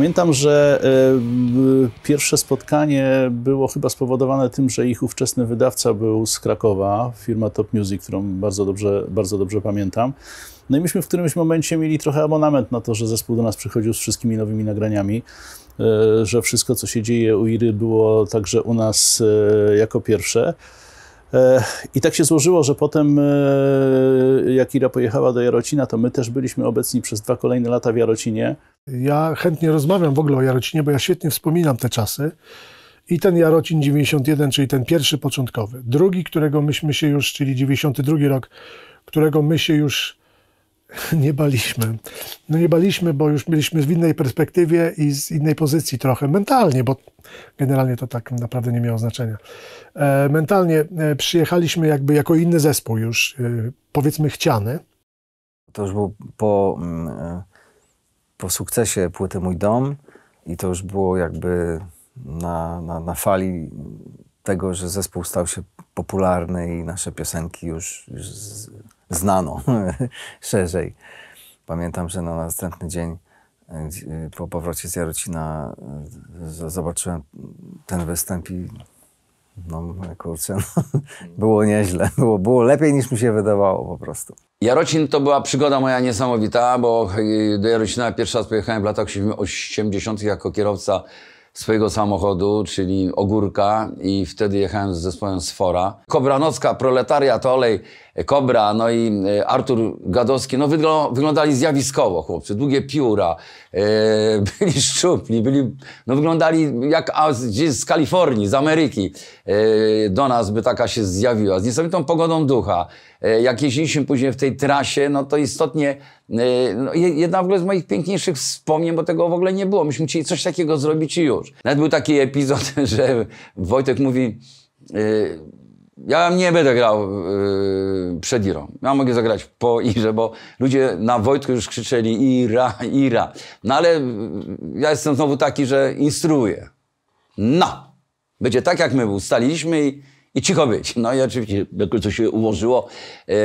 Pamiętam, że e, pierwsze spotkanie było chyba spowodowane tym, że ich ówczesny wydawca był z Krakowa, firma Top Music, którą bardzo dobrze, bardzo dobrze pamiętam. No i myśmy w którymś momencie mieli trochę abonament na to, że zespół do nas przychodził z wszystkimi nowymi nagraniami, e, że wszystko, co się dzieje u Iry, było także u nas e, jako pierwsze. E, I tak się złożyło, że potem, e, jak Ira pojechała do Jarocina, to my też byliśmy obecni przez dwa kolejne lata w Jarocinie. Ja chętnie rozmawiam w ogóle o Jarocinie, bo ja świetnie wspominam te czasy. I ten Jarocin 91, czyli ten pierwszy początkowy. Drugi, którego myśmy się już, czyli 92 rok, którego my się już nie baliśmy. No nie baliśmy, bo już byliśmy w innej perspektywie i z innej pozycji trochę mentalnie, bo generalnie to tak naprawdę nie miało znaczenia. E, mentalnie e, przyjechaliśmy jakby jako inny zespół już, e, powiedzmy chciany. To już było po, mm, e, po sukcesie płyty Mój Dom i to już było jakby na, na, na fali tego, że zespół stał się popularny i nasze piosenki już, już z, znano szerzej. Pamiętam, że na następny dzień e, e, po powrocie z Jarocina e, zobaczyłem ten występ i no kurczę, no, było nieźle. Było, było lepiej niż mi się wydawało po prostu. Jarocin to była przygoda moja niesamowita, bo do Jarocina pierwszy raz pojechałem w latach 80. jako kierowca swojego samochodu, czyli Ogórka i wtedy jechałem z zespołem Sfora. Kobranocka, to Olej Kobra, no i e, Artur Gadowski, no wyglądali zjawiskowo chłopcy, długie pióra, e, byli szczupli, byli, no wyglądali jak gdzieś z Kalifornii, z Ameryki e, do nas by taka się zjawiła, z niesamowitą pogodą ducha. Jak jeździliśmy później w tej trasie, no to istotnie no, jedna w ogóle z moich piękniejszych wspomnień, bo tego w ogóle nie było. Myśmy chcieli coś takiego zrobić i już. Nawet był taki epizod, że Wojtek mówi, ja nie będę grał yy, przed Irą. Ja mogę zagrać po Irze, bo ludzie na Wojtku już krzyczeli Ira, Ira. No ale yy, ja jestem znowu taki, że instruuję. No! Będzie tak, jak my ustaliliśmy i, i cicho być. No i oczywiście, jak to się ułożyło, yy,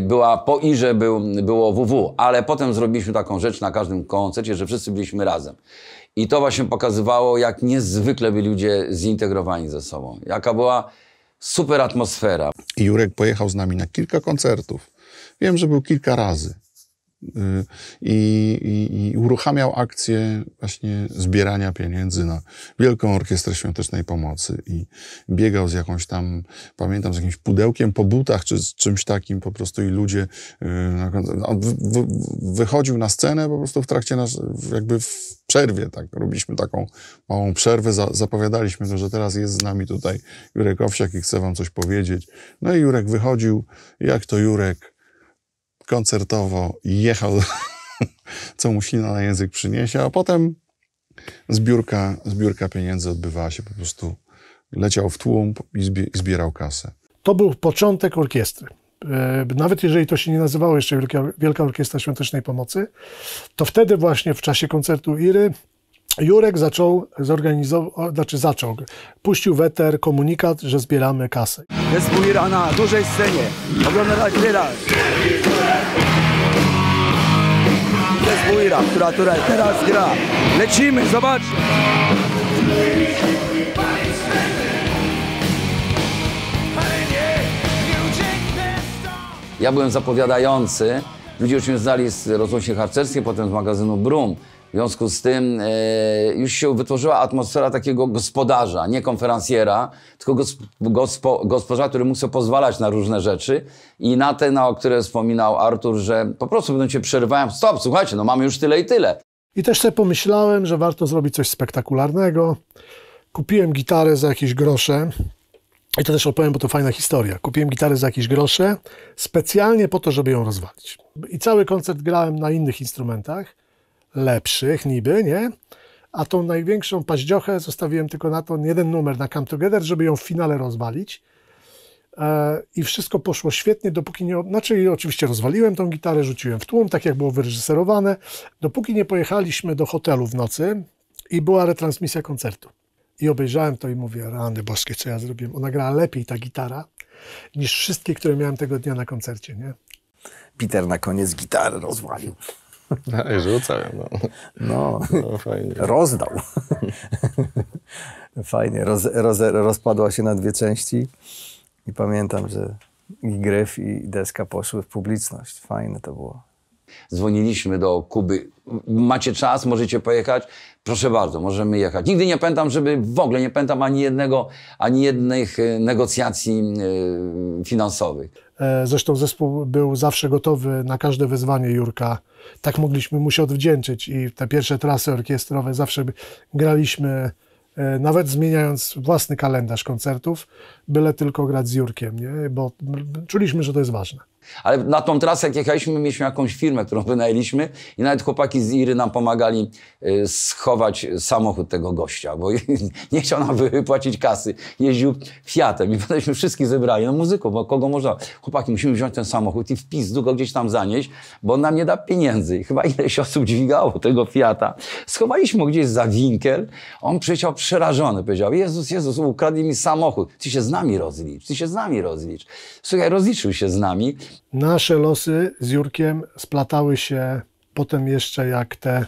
była po Irze, był, było WW. Ale potem zrobiliśmy taką rzecz na każdym koncercie, że wszyscy byliśmy razem. I to właśnie pokazywało, jak niezwykle byli ludzie zintegrowani ze sobą. Jaka była super atmosfera. I Jurek pojechał z nami na kilka koncertów. Wiem, że był kilka razy. Y, I, i, i, uruchamiał akcję właśnie zbierania pieniędzy na Wielką Orkiestrę Świątecznej Pomocy i biegał z jakąś tam, pamiętam, z jakimś pudełkiem po butach czy z czymś takim po prostu i ludzie, y, on no, wychodził na scenę po prostu w trakcie nas, jakby w przerwie, tak, robiliśmy taką małą przerwę, za, zapowiadaliśmy to, że teraz jest z nami tutaj Jurek Owsiak i chce wam coś powiedzieć. No i Jurek wychodził, jak to Jurek koncertowo jechał, co mu ślina na język przyniesie, a potem zbiórka, zbiórka pieniędzy odbywała się po prostu. Leciał w tłum i zbierał kasę. To był początek orkiestry. E, nawet jeżeli to się nie nazywało jeszcze Wielka Orkiestra Świątecznej Pomocy, to wtedy właśnie w czasie koncertu Iry Jurek zaczął zorganizować, znaczy zaczął, puścił weter komunikat, że zbieramy kasę. Jest na dużej scenie, oglądać teraz. Jest Buira, która tutaj teraz gra. Lecimy, zobacz. Ja byłem zapowiadający, ludzie już mnie znali z Rozłosie Harcerskie, potem z magazynu Brum. W związku z tym e, już się wytworzyła atmosfera takiego gospodarza, nie konferencjera, tylko gosp gospo gospodarza, który mógł sobie pozwalać na różne rzeczy i na te, na, o które wspominał Artur, że po prostu będą cię przerywałem, stop, słuchajcie, no mamy już tyle i tyle. I też sobie pomyślałem, że warto zrobić coś spektakularnego. Kupiłem gitarę za jakieś grosze. I to też opowiem, bo to fajna historia. Kupiłem gitarę za jakieś grosze specjalnie po to, żeby ją rozwalić. I cały koncert grałem na innych instrumentach, lepszych niby, nie? A tą największą paździochę zostawiłem tylko na to jeden numer, na Come Together, żeby ją w finale rozwalić. E, I wszystko poszło świetnie, dopóki nie. Znaczy, oczywiście rozwaliłem tą gitarę, rzuciłem w tłum, tak jak było wyreżyserowane, dopóki nie pojechaliśmy do hotelu w nocy i była retransmisja koncertu. I obejrzałem to i mówię, rany boskie, co ja zrobiłem. Ona grała lepiej, ta gitara, niż wszystkie, które miałem tego dnia na koncercie, nie? Peter na koniec gitarę rozwalił. No, rzucał, No. No, no fajnie. Rozdał. fajnie. Roz, roz, rozpadła się na dwie części i pamiętam, że i gryf i deska poszły w publiczność. Fajne to było. Dzwoniliśmy do Kuby. Macie czas, możecie pojechać? Proszę bardzo, możemy jechać. Nigdy nie pamiętam, żeby w ogóle nie pamiętam ani jednego, ani jednych e, negocjacji e, finansowych. E, zresztą zespół był zawsze gotowy na każde wezwanie Jurka. Tak mogliśmy mu się odwdzięczyć i te pierwsze trasy orkiestrowe zawsze graliśmy nawet zmieniając własny kalendarz koncertów, byle tylko grać z Jurkiem, nie? bo czuliśmy, że to jest ważne. Ale na tą trasę, jak jechaliśmy, mieliśmy jakąś firmę, którą wynajęliśmy i nawet chłopaki z Iry nam pomagali y, schować samochód tego gościa, bo nie chciał nam wypłacić kasy. Jeździł Fiatem i potemśmy wszystkich zebrali, no muzyką, bo kogo można... Chłopaki, musimy wziąć ten samochód i w pizdu go gdzieś tam zanieść, bo on nam nie da pieniędzy. I chyba ileś osób dźwigało tego Fiata. Schowaliśmy go gdzieś za Winkel. On przyjechał przerażony, powiedział, Jezus, Jezus, ukradli mi samochód. Ty się z nami rozlicz, ty się z nami rozlicz. Słuchaj, rozliczył się z nami Nasze losy z Jurkiem splatały się potem jeszcze jak te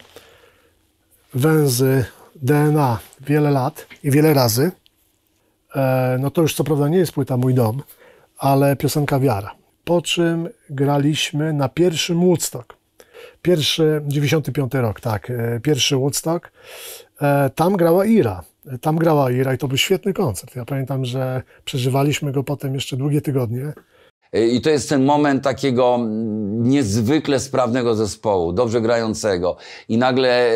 węzy DNA wiele lat i wiele razy. E, no to już co prawda nie jest płyta Mój Dom, ale piosenka Wiara. Po czym graliśmy na pierwszym Woodstock. Pierwszy, 95 rok, tak, e, pierwszy Woodstock. E, tam grała Ira. Tam grała Ira i to był świetny koncert. Ja pamiętam, że przeżywaliśmy go potem jeszcze długie tygodnie. Y, I to jest ten moment takiego mm, niezwykle sprawnego zespołu, dobrze grającego. I nagle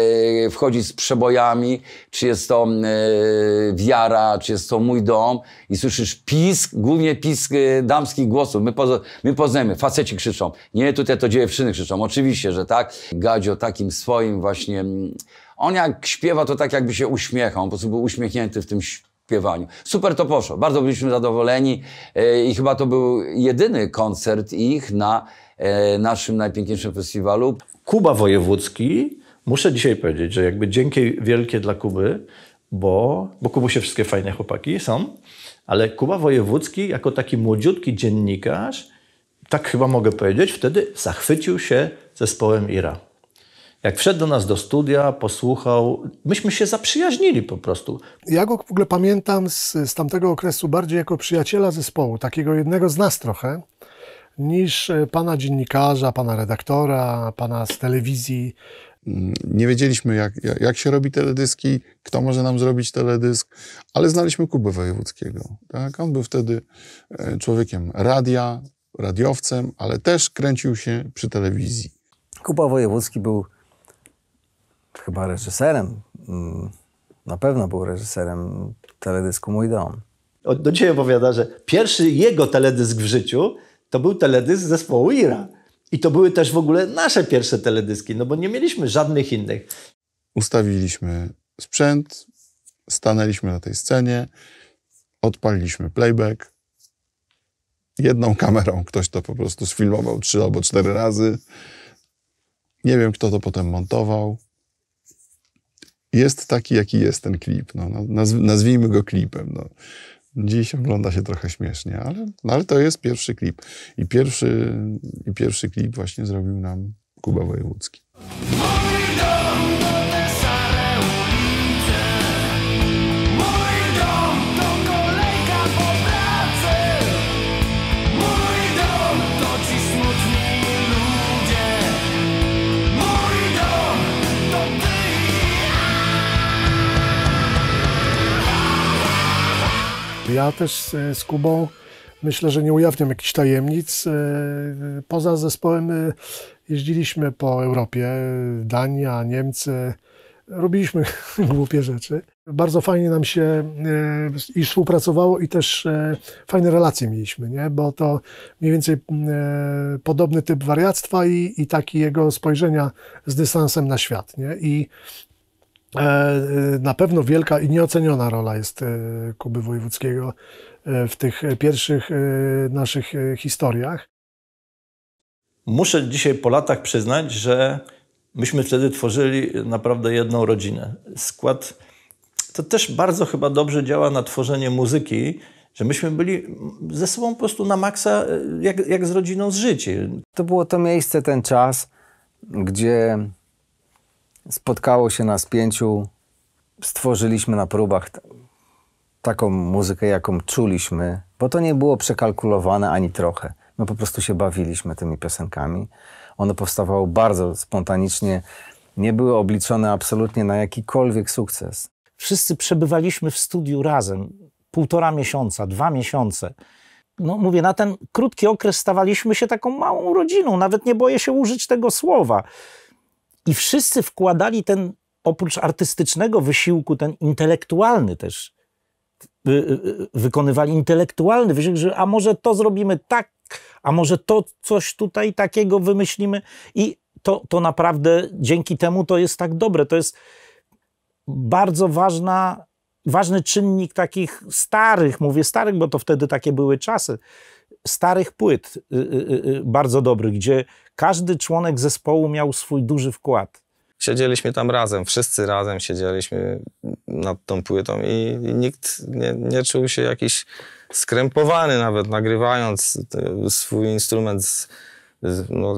y, wchodzi z przebojami, czy jest to mm, y, wiara, czy jest to mój dom. I słyszysz pisk, głównie pisk damskich głosów. My, poz my poznajemy, faceci krzyczą. Nie, tutaj to dziewczyny krzyczą. Oczywiście, że tak. Gadzio takim swoim właśnie... Mm, on jak śpiewa, to tak jakby się uśmiechał. On po prostu był uśmiechnięty w tym śpiewie śpiewaniu. Super to poszło, bardzo byliśmy zadowoleni e, i chyba to był jedyny koncert ich na e, naszym najpiękniejszym festiwalu. Kuba Wojewódzki, muszę dzisiaj powiedzieć, że jakby dzięki wielkie dla Kuby, bo, bo się wszystkie fajne chłopaki są, ale Kuba Wojewódzki jako taki młodziutki dziennikarz, tak chyba mogę powiedzieć, wtedy zachwycił się zespołem Ira. Jak wszedł do nas do studia, posłuchał, myśmy się zaprzyjaźnili po prostu. Ja go w ogóle pamiętam z, z tamtego okresu bardziej jako przyjaciela zespołu, takiego jednego z nas trochę, niż e, pana dziennikarza, pana redaktora, pana z telewizji. Mm, nie wiedzieliśmy, jak, jak się robi teledyski, kto może nam zrobić teledysk, ale znaliśmy Kubę Wojewódzkiego. Tak? On był wtedy e, człowiekiem radia, radiowcem, ale też kręcił się przy telewizji. Kuba Wojewódzki był chyba reżyserem, mm, na pewno był reżyserem teledysku Mój Dom. On do dzisiaj opowiada, że pierwszy jego teledysk w życiu to był teledysk zespołu Ira. I to były też w ogóle nasze pierwsze teledyski, no bo nie mieliśmy żadnych innych. Ustawiliśmy sprzęt, stanęliśmy na tej scenie, odpaliliśmy playback. Jedną kamerą ktoś to po prostu sfilmował trzy albo cztery razy. Nie wiem, kto to potem montował jest taki, jaki jest ten klip. No, nazwijmy go klipem. No. Dziś ogląda się trochę śmiesznie, ale, no, ale to jest pierwszy klip. I pierwszy, I pierwszy klip właśnie zrobił nam Kuba Wojewódzki. Ja też e, z Kubą myślę, że nie ujawniam jakichś tajemnic. E, poza zespołem e, jeździliśmy po Europie, Dania, Niemcy. Robiliśmy głupie rzeczy. Bardzo fajnie nam się i współpracowało i też fajne relacje mieliśmy, nie? bo to mniej więcej podobny typ wariactwa i, i taki jego spojrzenia z dystansem na świat. Nie? I E, e, na pewno wielka i nieoceniona rola jest e, Kuby Wojewódzkiego w tych pierwszych naszych historiach. Muszę dzisiaj po latach przyznać, że myśmy wtedy tworzyli naprawdę jedną rodzinę. Skład to też bardzo chyba dobrze działa na tworzenie muzyki, że myśmy byli ze sobą po prostu na maksa, jak, jak z rodziną z życiem. To było to miejsce, ten czas, gdzie Spotkało się nas pięciu, stworzyliśmy na próbach taką muzykę, jaką czuliśmy, bo to nie było przekalkulowane ani trochę. My po prostu się bawiliśmy tymi piosenkami. One powstawały bardzo spontanicznie, nie były obliczone absolutnie na jakikolwiek sukces. Wszyscy przebywaliśmy w studiu razem półtora miesiąca, dwa miesiące. No mówię, na ten krótki okres stawaliśmy się taką małą rodziną, nawet nie boję się użyć tego słowa. I wszyscy wkładali ten, oprócz artystycznego wysiłku, ten intelektualny też. Wykonywali intelektualny wysiłek, że a może to zrobimy tak, a może to coś tutaj takiego wymyślimy. I to, to naprawdę dzięki temu to jest tak dobre. To jest bardzo ważna, ważny czynnik takich starych, mówię starych, bo to wtedy takie były czasy, starych płyt y, y, y, bardzo dobrych, gdzie każdy członek zespołu miał swój duży wkład. Siedzieliśmy tam razem, wszyscy razem siedzieliśmy nad tą płytą i, i nikt nie, nie czuł się jakiś skrępowany nawet nagrywając e, swój instrument z, no,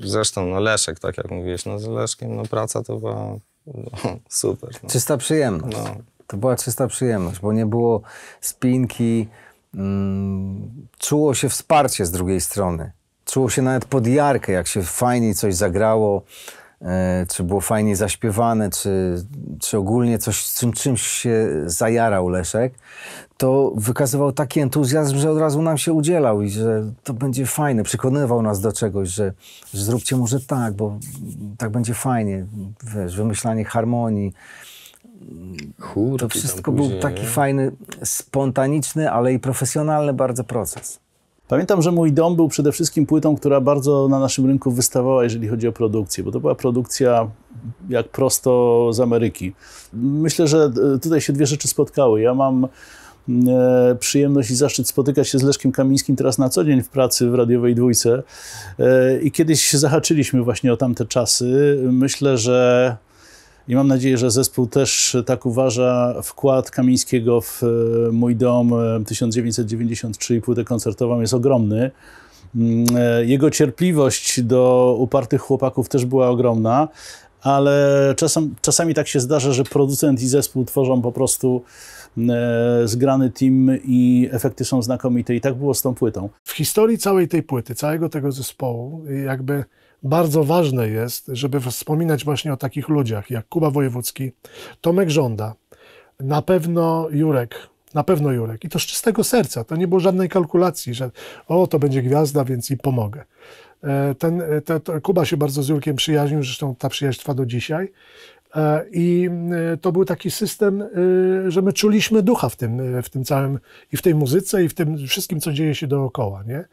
zresztą no Leszek, tak jak mówiłeś, no z Leszkiem no, praca to była no, super. No. Czysta przyjemność. No. To była czysta przyjemność, bo nie było spinki, mm, czuło się wsparcie z drugiej strony czuło się nawet pod jarkę, jak się fajnie coś zagrało, e, czy było fajnie zaśpiewane, czy, czy ogólnie coś, czym, czymś się zajarał Leszek, to wykazywał taki entuzjazm, że od razu nam się udzielał i że to będzie fajne, przekonywał nas do czegoś, że, że zróbcie może tak, bo tak będzie fajnie, wiesz, wymyślanie harmonii, Chór, to wszystko był taki fajny, spontaniczny, ale i profesjonalny bardzo proces. Pamiętam, że mój dom był przede wszystkim płytą, która bardzo na naszym rynku wystawała, jeżeli chodzi o produkcję, bo to była produkcja jak prosto z Ameryki. Myślę, że e, tutaj się dwie rzeczy spotkały. Ja mam e, przyjemność i zaszczyt spotykać się z Leszkiem Kamińskim teraz na co dzień w pracy w radiowej dwójce. E, I kiedyś zahaczyliśmy właśnie o tamte czasy. Myślę, że i mam nadzieję, że zespół też e, tak uważa wkład Kamińskiego w e, Mój Dom 1993 e, i płytę koncertową jest ogromny. Mm, jego cierpliwość do upartych chłopaków też była ogromna, ale czasem, czasami tak się zdarza, że producent i zespół tworzą po prostu zgrany team i efekty są znakomite. I tak było z tą płytą. W historii całej tej płyty, całego tego zespołu, jakby bardzo ważne jest, żeby wspominać właśnie o takich ludziach jak Kuba Wojewódzki, Tomek Żąda, na pewno Jurek, na pewno Jurek. I to z czystego serca. To nie było żadnej kalkulacji, że o, to będzie gwiazda, więc i pomogę. E, ten, te, Kuba się bardzo z Jurkiem przyjaźnił, zresztą ta przyjaźń trwa do dzisiaj. E, I e, to był taki system, że my czuliśmy ducha w tym, w tym całym, i w tej muzyce, i w tym wszystkim, co dzieje się dookoła. Nie?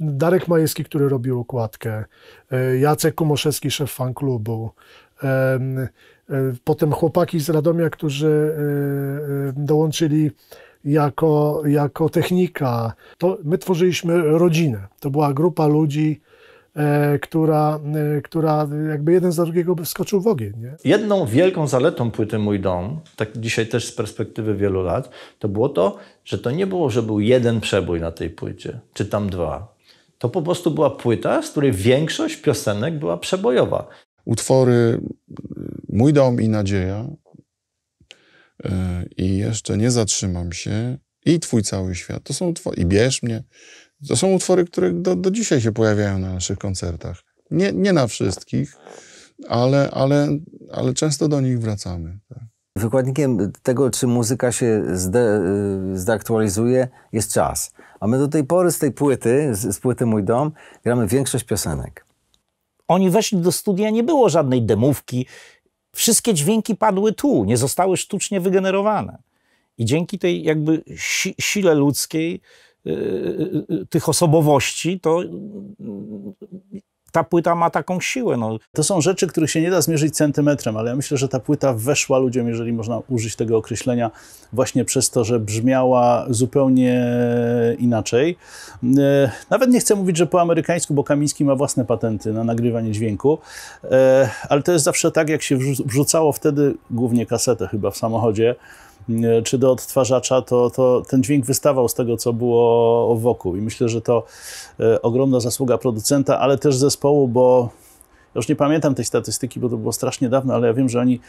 Darek Majewski, który robił okładkę, e, Jacek Kumoszewski, szef fan klubu, e, potem chłopaki z Radomia, którzy e, dołączyli jako, jako technika. To my tworzyliśmy rodzinę. To była grupa ludzi, E, która, e, która jakby jeden za drugiego skoczył w ogień. Nie? Jedną wielką zaletą płyty Mój Dom, tak dzisiaj też z perspektywy wielu lat, to było to, że to nie było, że był jeden przebój na tej płycie, czy tam dwa. To po prostu była płyta, z której większość piosenek była przebojowa. Utwory Mój Dom i Nadzieja e, i jeszcze Nie zatrzymam się i Twój cały świat. To są utwory i Bierz mnie. To są utwory, które do, do dzisiaj się pojawiają na naszych koncertach. Nie, nie na wszystkich, ale, ale, ale często do nich wracamy. Tak. Wykładnikiem tego, czy muzyka się zde, y, zdaktualizuje, jest czas. A my do tej pory z tej płyty, z, z płyty Mój Dom, gramy większość piosenek. Oni weszli do studia, nie było żadnej demówki. Wszystkie dźwięki padły tu, nie zostały sztucznie wygenerowane. I dzięki tej jakby si sile ludzkiej Y, y, y, tych osobowości, to ta płyta ma taką siłę. No. To są rzeczy, których się nie da zmierzyć centymetrem, ale ja myślę, że ta płyta weszła ludziom, jeżeli można użyć tego określenia, właśnie przez to, że brzmiała zupełnie inaczej. Nawet nie chcę mówić, że po amerykańsku, bo Kamiński ma własne patenty na nagrywanie dźwięku, ale to jest zawsze tak, jak się wrzucało wtedy, głównie kasetę chyba w samochodzie, E, czy do odtwarzacza, to, to ten dźwięk wystawał z tego, co było wokół. I myślę, że to e, ogromna zasługa producenta, ale też zespołu, bo już nie pamiętam tej statystyki, bo to było strasznie dawno, ale ja wiem, że oni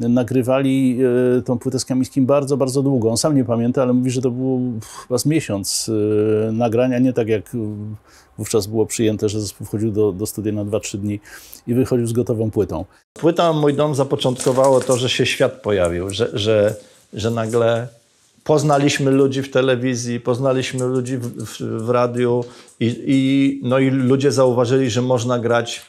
nagrywali e, tą płytę z Kamińskim bardzo, bardzo długo. On sam nie pamięta, ale mówi, że to było chyba z miesiąc nagrania, nie tak jak wówczas było przyjęte, że zespół wchodził do, do studia na 2-3 dni i wychodził z gotową płytą. Płyta Mój Dom zapoczątkowało to, że się świat pojawił, że, że że nagle poznaliśmy ludzi w telewizji, poznaliśmy ludzi w, w, w radiu i, i, no i ludzie zauważyli, że można grać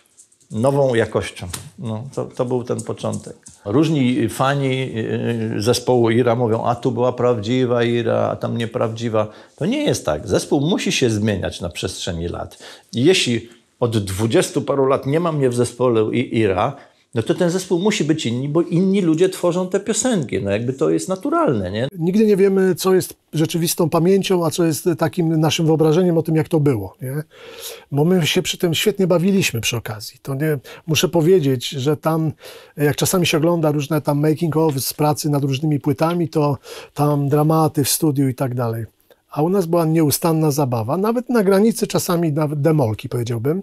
nową jakością. No, to, to był ten początek. Różni fani y, zespołu Ira mówią, a tu była prawdziwa Ira, a tam nieprawdziwa. To nie jest tak. Zespół musi się zmieniać na przestrzeni lat. Jeśli od dwudziestu paru lat nie ma mnie w zespole Ira, no to ten zespół musi być inni, bo inni ludzie tworzą te piosenki. No jakby to jest naturalne, nie? Nigdy nie wiemy, co jest rzeczywistą pamięcią, a co jest takim naszym wyobrażeniem o tym, jak to było, nie? Bo my się przy tym świetnie bawiliśmy przy okazji. To nie, muszę powiedzieć, że tam, jak czasami się ogląda różne tam making of z pracy nad różnymi płytami, to tam dramaty w studiu i tak dalej a u nas była nieustanna zabawa, nawet na granicy czasami nawet demolki powiedziałbym.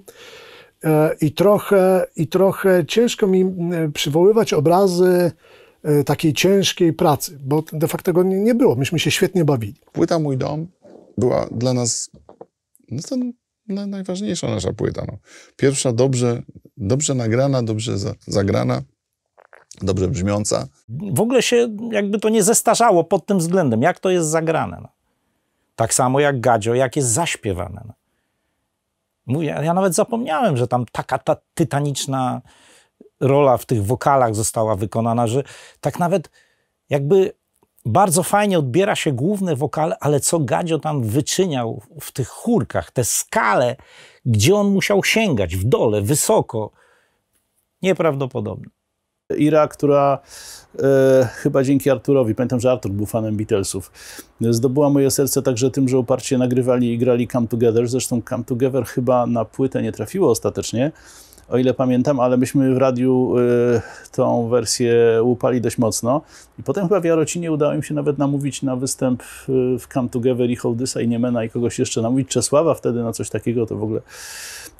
E, I trochę, I trochę ciężko mi e, przywoływać obrazy e, takiej ciężkiej pracy, bo de facto tego nie było. Myśmy się świetnie bawili. Płyta Mój Dom była dla nas no to najważniejsza nasza płyta. No. Pierwsza dobrze, dobrze nagrana, dobrze zagrana, dobrze brzmiąca. W ogóle się jakby to nie zestarzało pod tym względem, jak to jest zagrane. No. Tak samo jak Gadzio, jak jest zaśpiewane. No. Mówię, ja nawet zapomniałem, że tam taka ta tytaniczna rola w tych wokalach została wykonana, że tak nawet jakby bardzo fajnie odbiera się główne wokale, ale co Gadzio tam wyczyniał w tych chórkach, te skale, gdzie on musiał sięgać, w dole, wysoko. Nieprawdopodobne. Ira, która e, chyba dzięki Arturowi, pamiętam, że Artur był fanem Beatlesów, zdobyła moje serce także tym, że uparcie nagrywali i grali Come Together. Zresztą Come Together chyba na płytę nie trafiło ostatecznie, o ile pamiętam, ale myśmy w radiu e, tą wersję łupali dość mocno. I potem chyba w Jarocinie udało im się nawet namówić na występ w Come Together i Hołdysa i Niemena i kogoś jeszcze namówić. Czesława wtedy na coś takiego to w ogóle.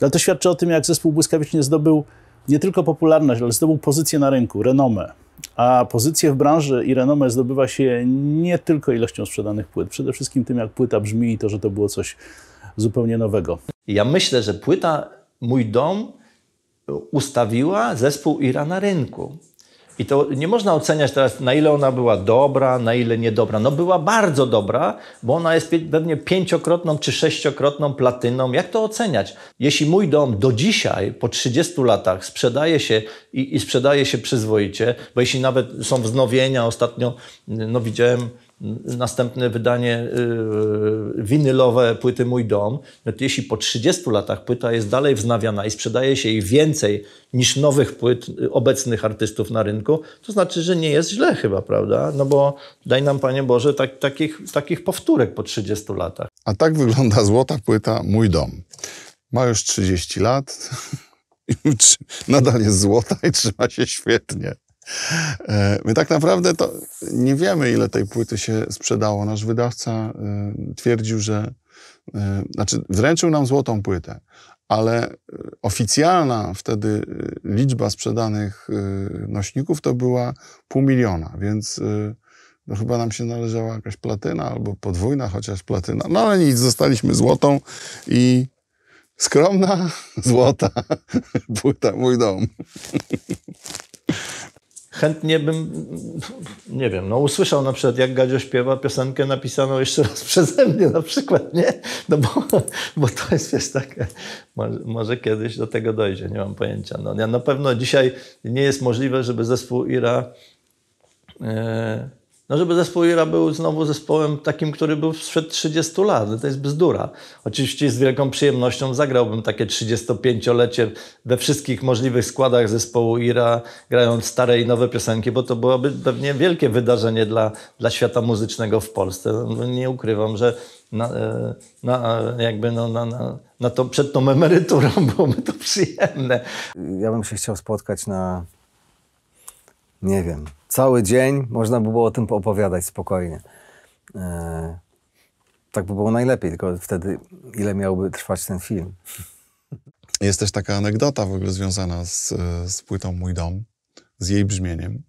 Ale to świadczy o tym, jak zespół błyskawicznie zdobył nie tylko popularność, ale zdobył pozycję na rynku, renomę. A pozycję w branży i renomę zdobywa się nie tylko ilością sprzedanych płyt, przede wszystkim tym, jak płyta brzmi i to, że to było coś zupełnie nowego. Ja myślę, że płyta Mój Dom ustawiła zespół Ira na rynku. I to nie można oceniać teraz, na ile ona była dobra, na ile niedobra. No była bardzo dobra, bo ona jest pewnie pięciokrotną czy sześciokrotną platyną. Jak to oceniać? Jeśli mój dom do dzisiaj, po 30 latach, sprzedaje się i, i sprzedaje się przyzwoicie, bo jeśli nawet są wznowienia, ostatnio no, widziałem następne wydanie y, winylowe płyty Mój Dom, no to jeśli po 30 latach płyta jest dalej wznawiana i sprzedaje się jej więcej niż nowych płyt y, obecnych artystów na rynku, to znaczy, że nie jest źle chyba, prawda? No bo daj nam, Panie Boże, tak, takich, takich powtórek po 30 latach. A tak wygląda złota płyta Mój Dom. Ma już 30 lat, nadal jest złota i trzyma się świetnie. E, my tak naprawdę to nie wiemy, ile tej płyty się sprzedało. Nasz wydawca e, twierdził, że e, znaczy wręczył nam złotą płytę, ale oficjalna wtedy liczba sprzedanych nośników to była pół miliona, więc no chyba nam się należała jakaś platyna albo podwójna chociaż platyna. No ale nic, zostaliśmy złotą i skromna, złota płyta Mój Dom. chętnie bym, nie wiem, no usłyszał na przykład, jak Gadzio śpiewa piosenkę napisaną jeszcze raz przeze mnie na przykład, nie? No bo, bo to jest, jest takie, może, może, kiedyś do tego dojdzie, nie mam pojęcia. No, ja na pewno dzisiaj nie jest możliwe, żeby zespół IRA... Yy, no żeby zespół Ira był znowu zespołem takim, który był sprzed 30 lat. to jest bzdura. Oczywiście z wielką przyjemnością zagrałbym takie 35-lecie we wszystkich możliwych składach zespołu Ira, grając stare i nowe piosenki, bo to byłoby pewnie wielkie wydarzenie dla, dla świata muzycznego w Polsce. No, nie ukrywam, że na, e, na, e, jakby no, na, na, na to, przed tą emeryturą byłoby to przyjemne. Ja bym się chciał spotkać na nie wiem, cały dzień można by było o tym opowiadać spokojnie. E, tak by było najlepiej, tylko wtedy ile miałby trwać ten film. Jest też taka anegdota w ogóle związana z, z płytą Mój Dom, z jej brzmieniem.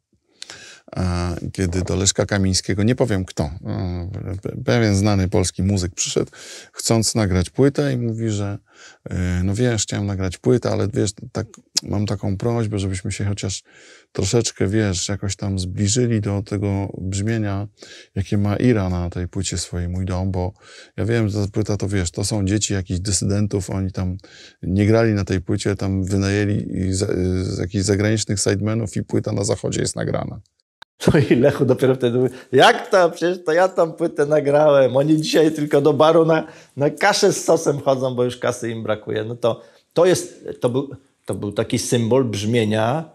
E, kiedy do Leszka Kamińskiego, nie powiem kto, e, pewien znany polski muzyk przyszedł, chcąc nagrać płytę i mówi, że e, no wiesz, chciałem nagrać płytę, ale wiesz, tak mam taką prośbę, żebyśmy się chociaż troszeczkę, wiesz, jakoś tam zbliżyli do tego brzmienia, jakie ma Ira na tej płycie swojej Mój Dom, bo ja wiem, że ta płyta to, wiesz, to są dzieci jakichś dysydentów, oni tam nie grali na tej płycie, tam wynajęli z, z jakichś zagranicznych sidemenów i płyta na zachodzie jest nagrana. No i Lechu dopiero wtedy mówi, jak tam, przecież to ja tam płytę nagrałem, oni dzisiaj tylko do baru na, na kaszę z sosem chodzą, bo już kasy im brakuje. No to, to jest, to był, to był taki symbol brzmienia,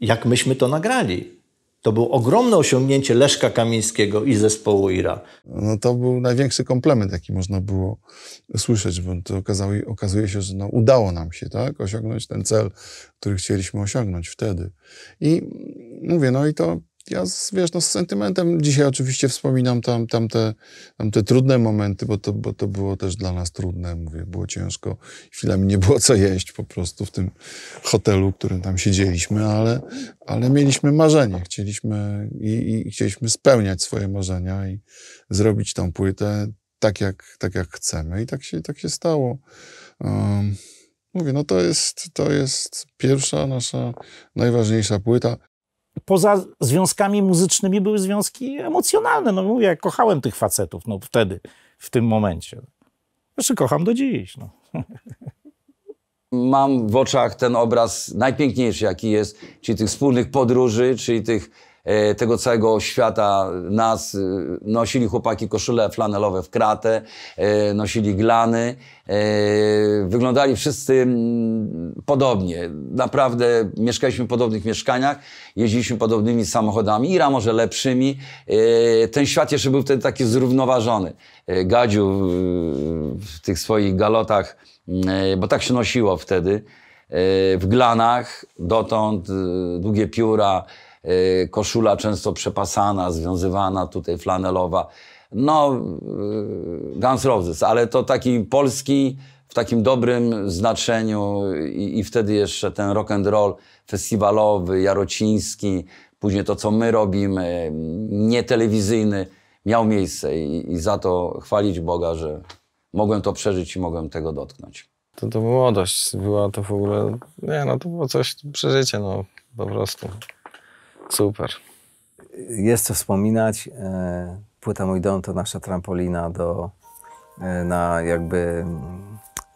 jak myśmy to nagrali. To było ogromne osiągnięcie Leszka Kamińskiego i zespołu IRA. No to był największy komplement, jaki można było słyszeć, bo to okazało, okazuje się, że no, udało nam się tak, osiągnąć ten cel, który chcieliśmy osiągnąć wtedy. I mówię, no i to ja z, wiesz, no, z sentymentem dzisiaj oczywiście wspominam tam, tam, te, tam te trudne momenty, bo to, bo to było też dla nas trudne, mówię, było ciężko. Chwilami nie było co jeść po prostu w tym hotelu, w którym tam siedzieliśmy, ale, ale mieliśmy marzenie, chcieliśmy i, i chcieliśmy spełniać swoje marzenia i zrobić tą płytę tak, jak, tak jak chcemy i tak się, tak się stało. Um, mówię, no to jest, to jest pierwsza nasza najważniejsza płyta poza związkami muzycznymi były związki emocjonalne. No mówię, ja kochałem tych facetów no, wtedy, w tym momencie. Jeszcze znaczy, kocham do dziś. No. Mam w oczach ten obraz najpiękniejszy, jaki jest, czyli tych wspólnych podróży, czyli tych E, tego całego świata nas. E, nosili chłopaki koszule flanelowe w kratę, e, nosili glany. Wyglądali wszyscy mm, podobnie. Naprawdę mieszkaliśmy w podobnych mieszkaniach, jeździliśmy podobnymi samochodami, Ira może lepszymi. Ten świat jeszcze był wtedy taki zrównoważony. Gadziu w tych swoich galotach, mm, bo tak się nosiło wtedy, w glanach dotąd, długie pióra, Y, koszula często przepasana, związywana, tutaj flanelowa. No, y, Guns Roses, ale to taki polski w takim dobrym znaczeniu i, i wtedy jeszcze ten rock and roll festiwalowy, jarociński, później to, co my robimy, nietelewizyjny, miał miejsce i, i za to chwalić Boga, że mogłem to przeżyć i mogłem tego dotknąć. To, to młodość była to w ogóle, nie no, to było coś, przeżycie no, po prostu. Super. Jest co wspominać. E, płyta Mój Dom to nasza trampolina do, e, na jakby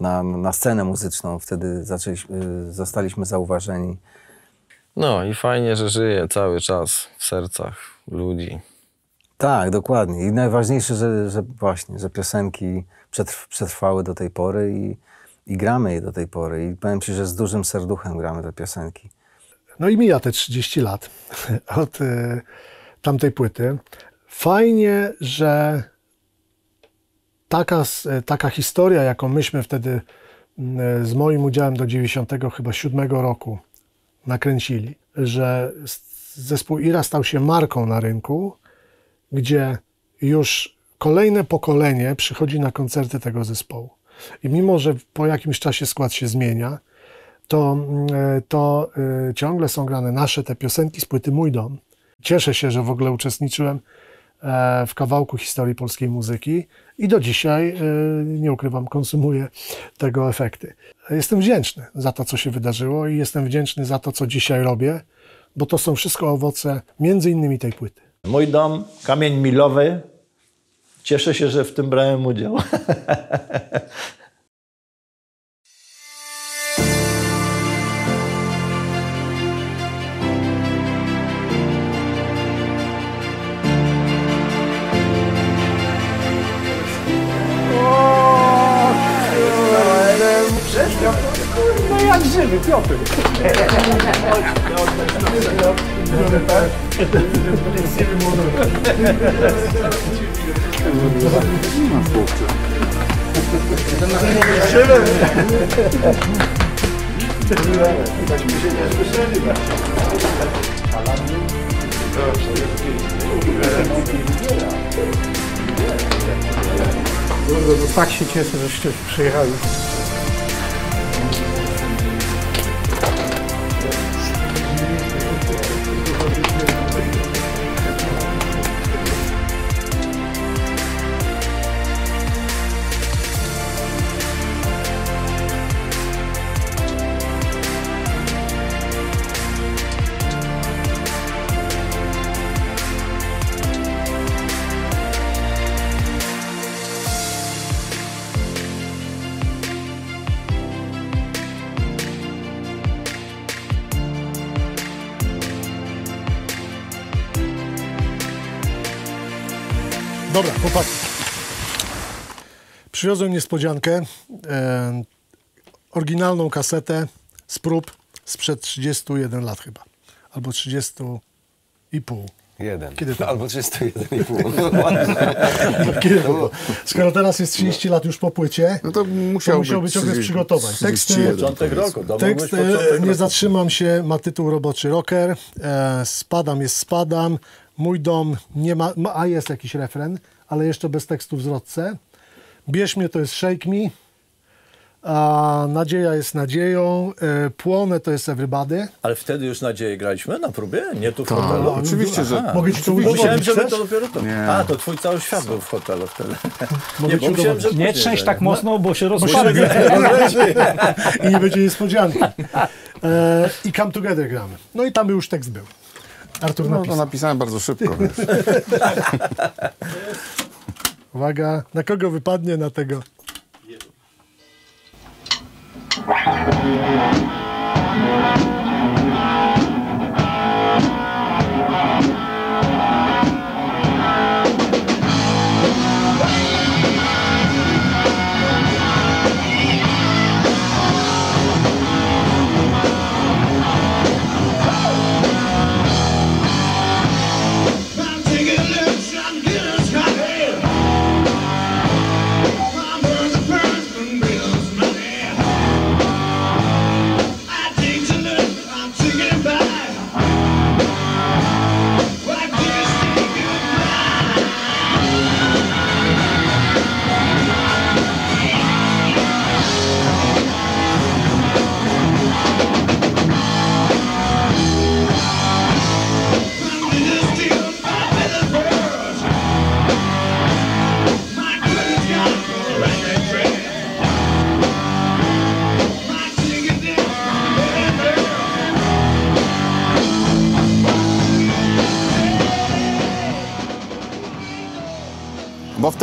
na, na scenę muzyczną. Wtedy zaczęliśmy, e, zostaliśmy zauważeni. No i fajnie, że żyje cały czas w sercach ludzi. Tak, dokładnie. I najważniejsze, że, że właśnie, że piosenki przetrw, przetrwały do tej pory i, i gramy je do tej pory. I powiem Ci, że z dużym serduchem gramy te piosenki. No i mija te 30 lat od e, tamtej płyty. Fajnie, że taka, e, taka historia, jaką myśmy wtedy e, z moim udziałem do 97 roku nakręcili, że zespół Ira stał się marką na rynku, gdzie już kolejne pokolenie przychodzi na koncerty tego zespołu. I mimo, że po jakimś czasie skład się zmienia, to, e, to e, ciągle są grane nasze te piosenki z płyty Mój Dom. Cieszę się, że w ogóle uczestniczyłem e, w kawałku historii polskiej muzyki i do dzisiaj, nie ukrywam, konsumuję tego efekty. Jestem wdzięczny za to, co się wydarzyło i jestem wdzięczny za to, co dzisiaj robię, bo to są wszystko owoce między innymi tej płyty. Mój dom, kamień milowy. Cieszę się, że w tym brałem udział. pan tak żywy, Piotr. No tak się cieszę, żeście przyjechali. Przywiozłem niespodziankę, e, oryginalną kasetę z prób sprzed 31 lat chyba, albo 30 i pół. Jeden. Kiedy to? No, albo 31,5. No, Kiedy Skoro teraz jest 30 lat już po płycie, no to, musiał to musiał być, być okres przygotowań. Teksty, e, początek roku, tekst, Nie zatrzymam się, ma tytuł roboczy rocker. E, spadam jest spadam. Mój dom nie ma, ma, a jest jakiś refren, ale jeszcze bez tekstu w zwrotce. Bierz mnie to jest Shake Me, a Nadzieja jest nadzieją, e, Płonę to jest Everybody. Ale wtedy już Nadzieję graliśmy na próbie? Nie tu w Ta, hotelu? Oczywiście, że... Mogę ci to Myślałem, że to dopiero tu. Nie. A, to twój cały świat był w hotelu wtedy. Mogę nie, musiałem, nie trzęść tak no. mocno, bo się rozpadnie. I nie będzie niespodzianki. E, I Come Together gramy. No i tam już tekst był. Artur no, napisał. No, napisałem bardzo szybko, Uwaga, na kogo wypadnie, na tego.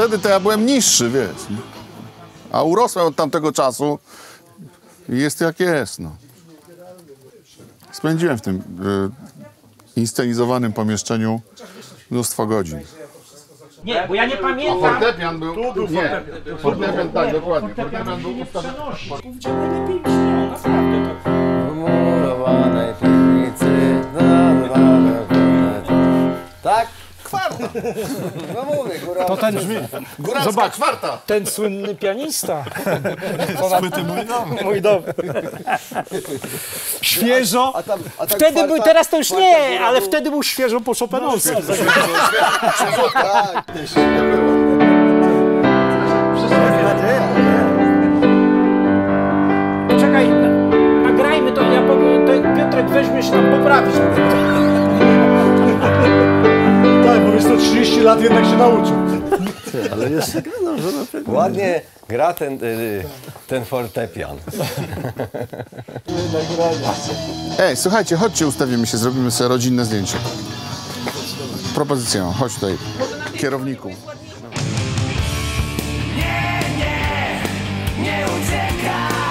wtedy to ja byłem niższy, wiesz. A urosłem od tamtego czasu i jest jak jest, no. Spędziłem w tym y, inscenizowanym pomieszczeniu mnóstwo godzin. Nie, bo ja nie pamiętam. A fortepian był. Tu był nie, fortepian. tak, dokładnie. Fortepian był ustawiony. Ówdzie No mówię, góra. To ten brzmi. Zobacz, kwarta. Ten słynny pianista. Słyty mój dom. Mój dom. Świeżo. A, a tam, a wtedy kwarta, był, teraz to już nie, ale był... wtedy był świeżo po Chopinowsku. No, świeżo, świeżo, tak, Czekaj, nagrajmy to, ja, Piotrek weźmie się tam poprawić tak, bo wiesz 30 lat jednak się nauczył. ale jest tak, no, że na pewno. Ładnie gra ten, y, ten fortepian. Ej, słuchajcie, chodźcie, ustawimy się, zrobimy sobie rodzinne zdjęcie. Propozycją, chodź tutaj, kierowniku. Nie, nie, nie uciekaj!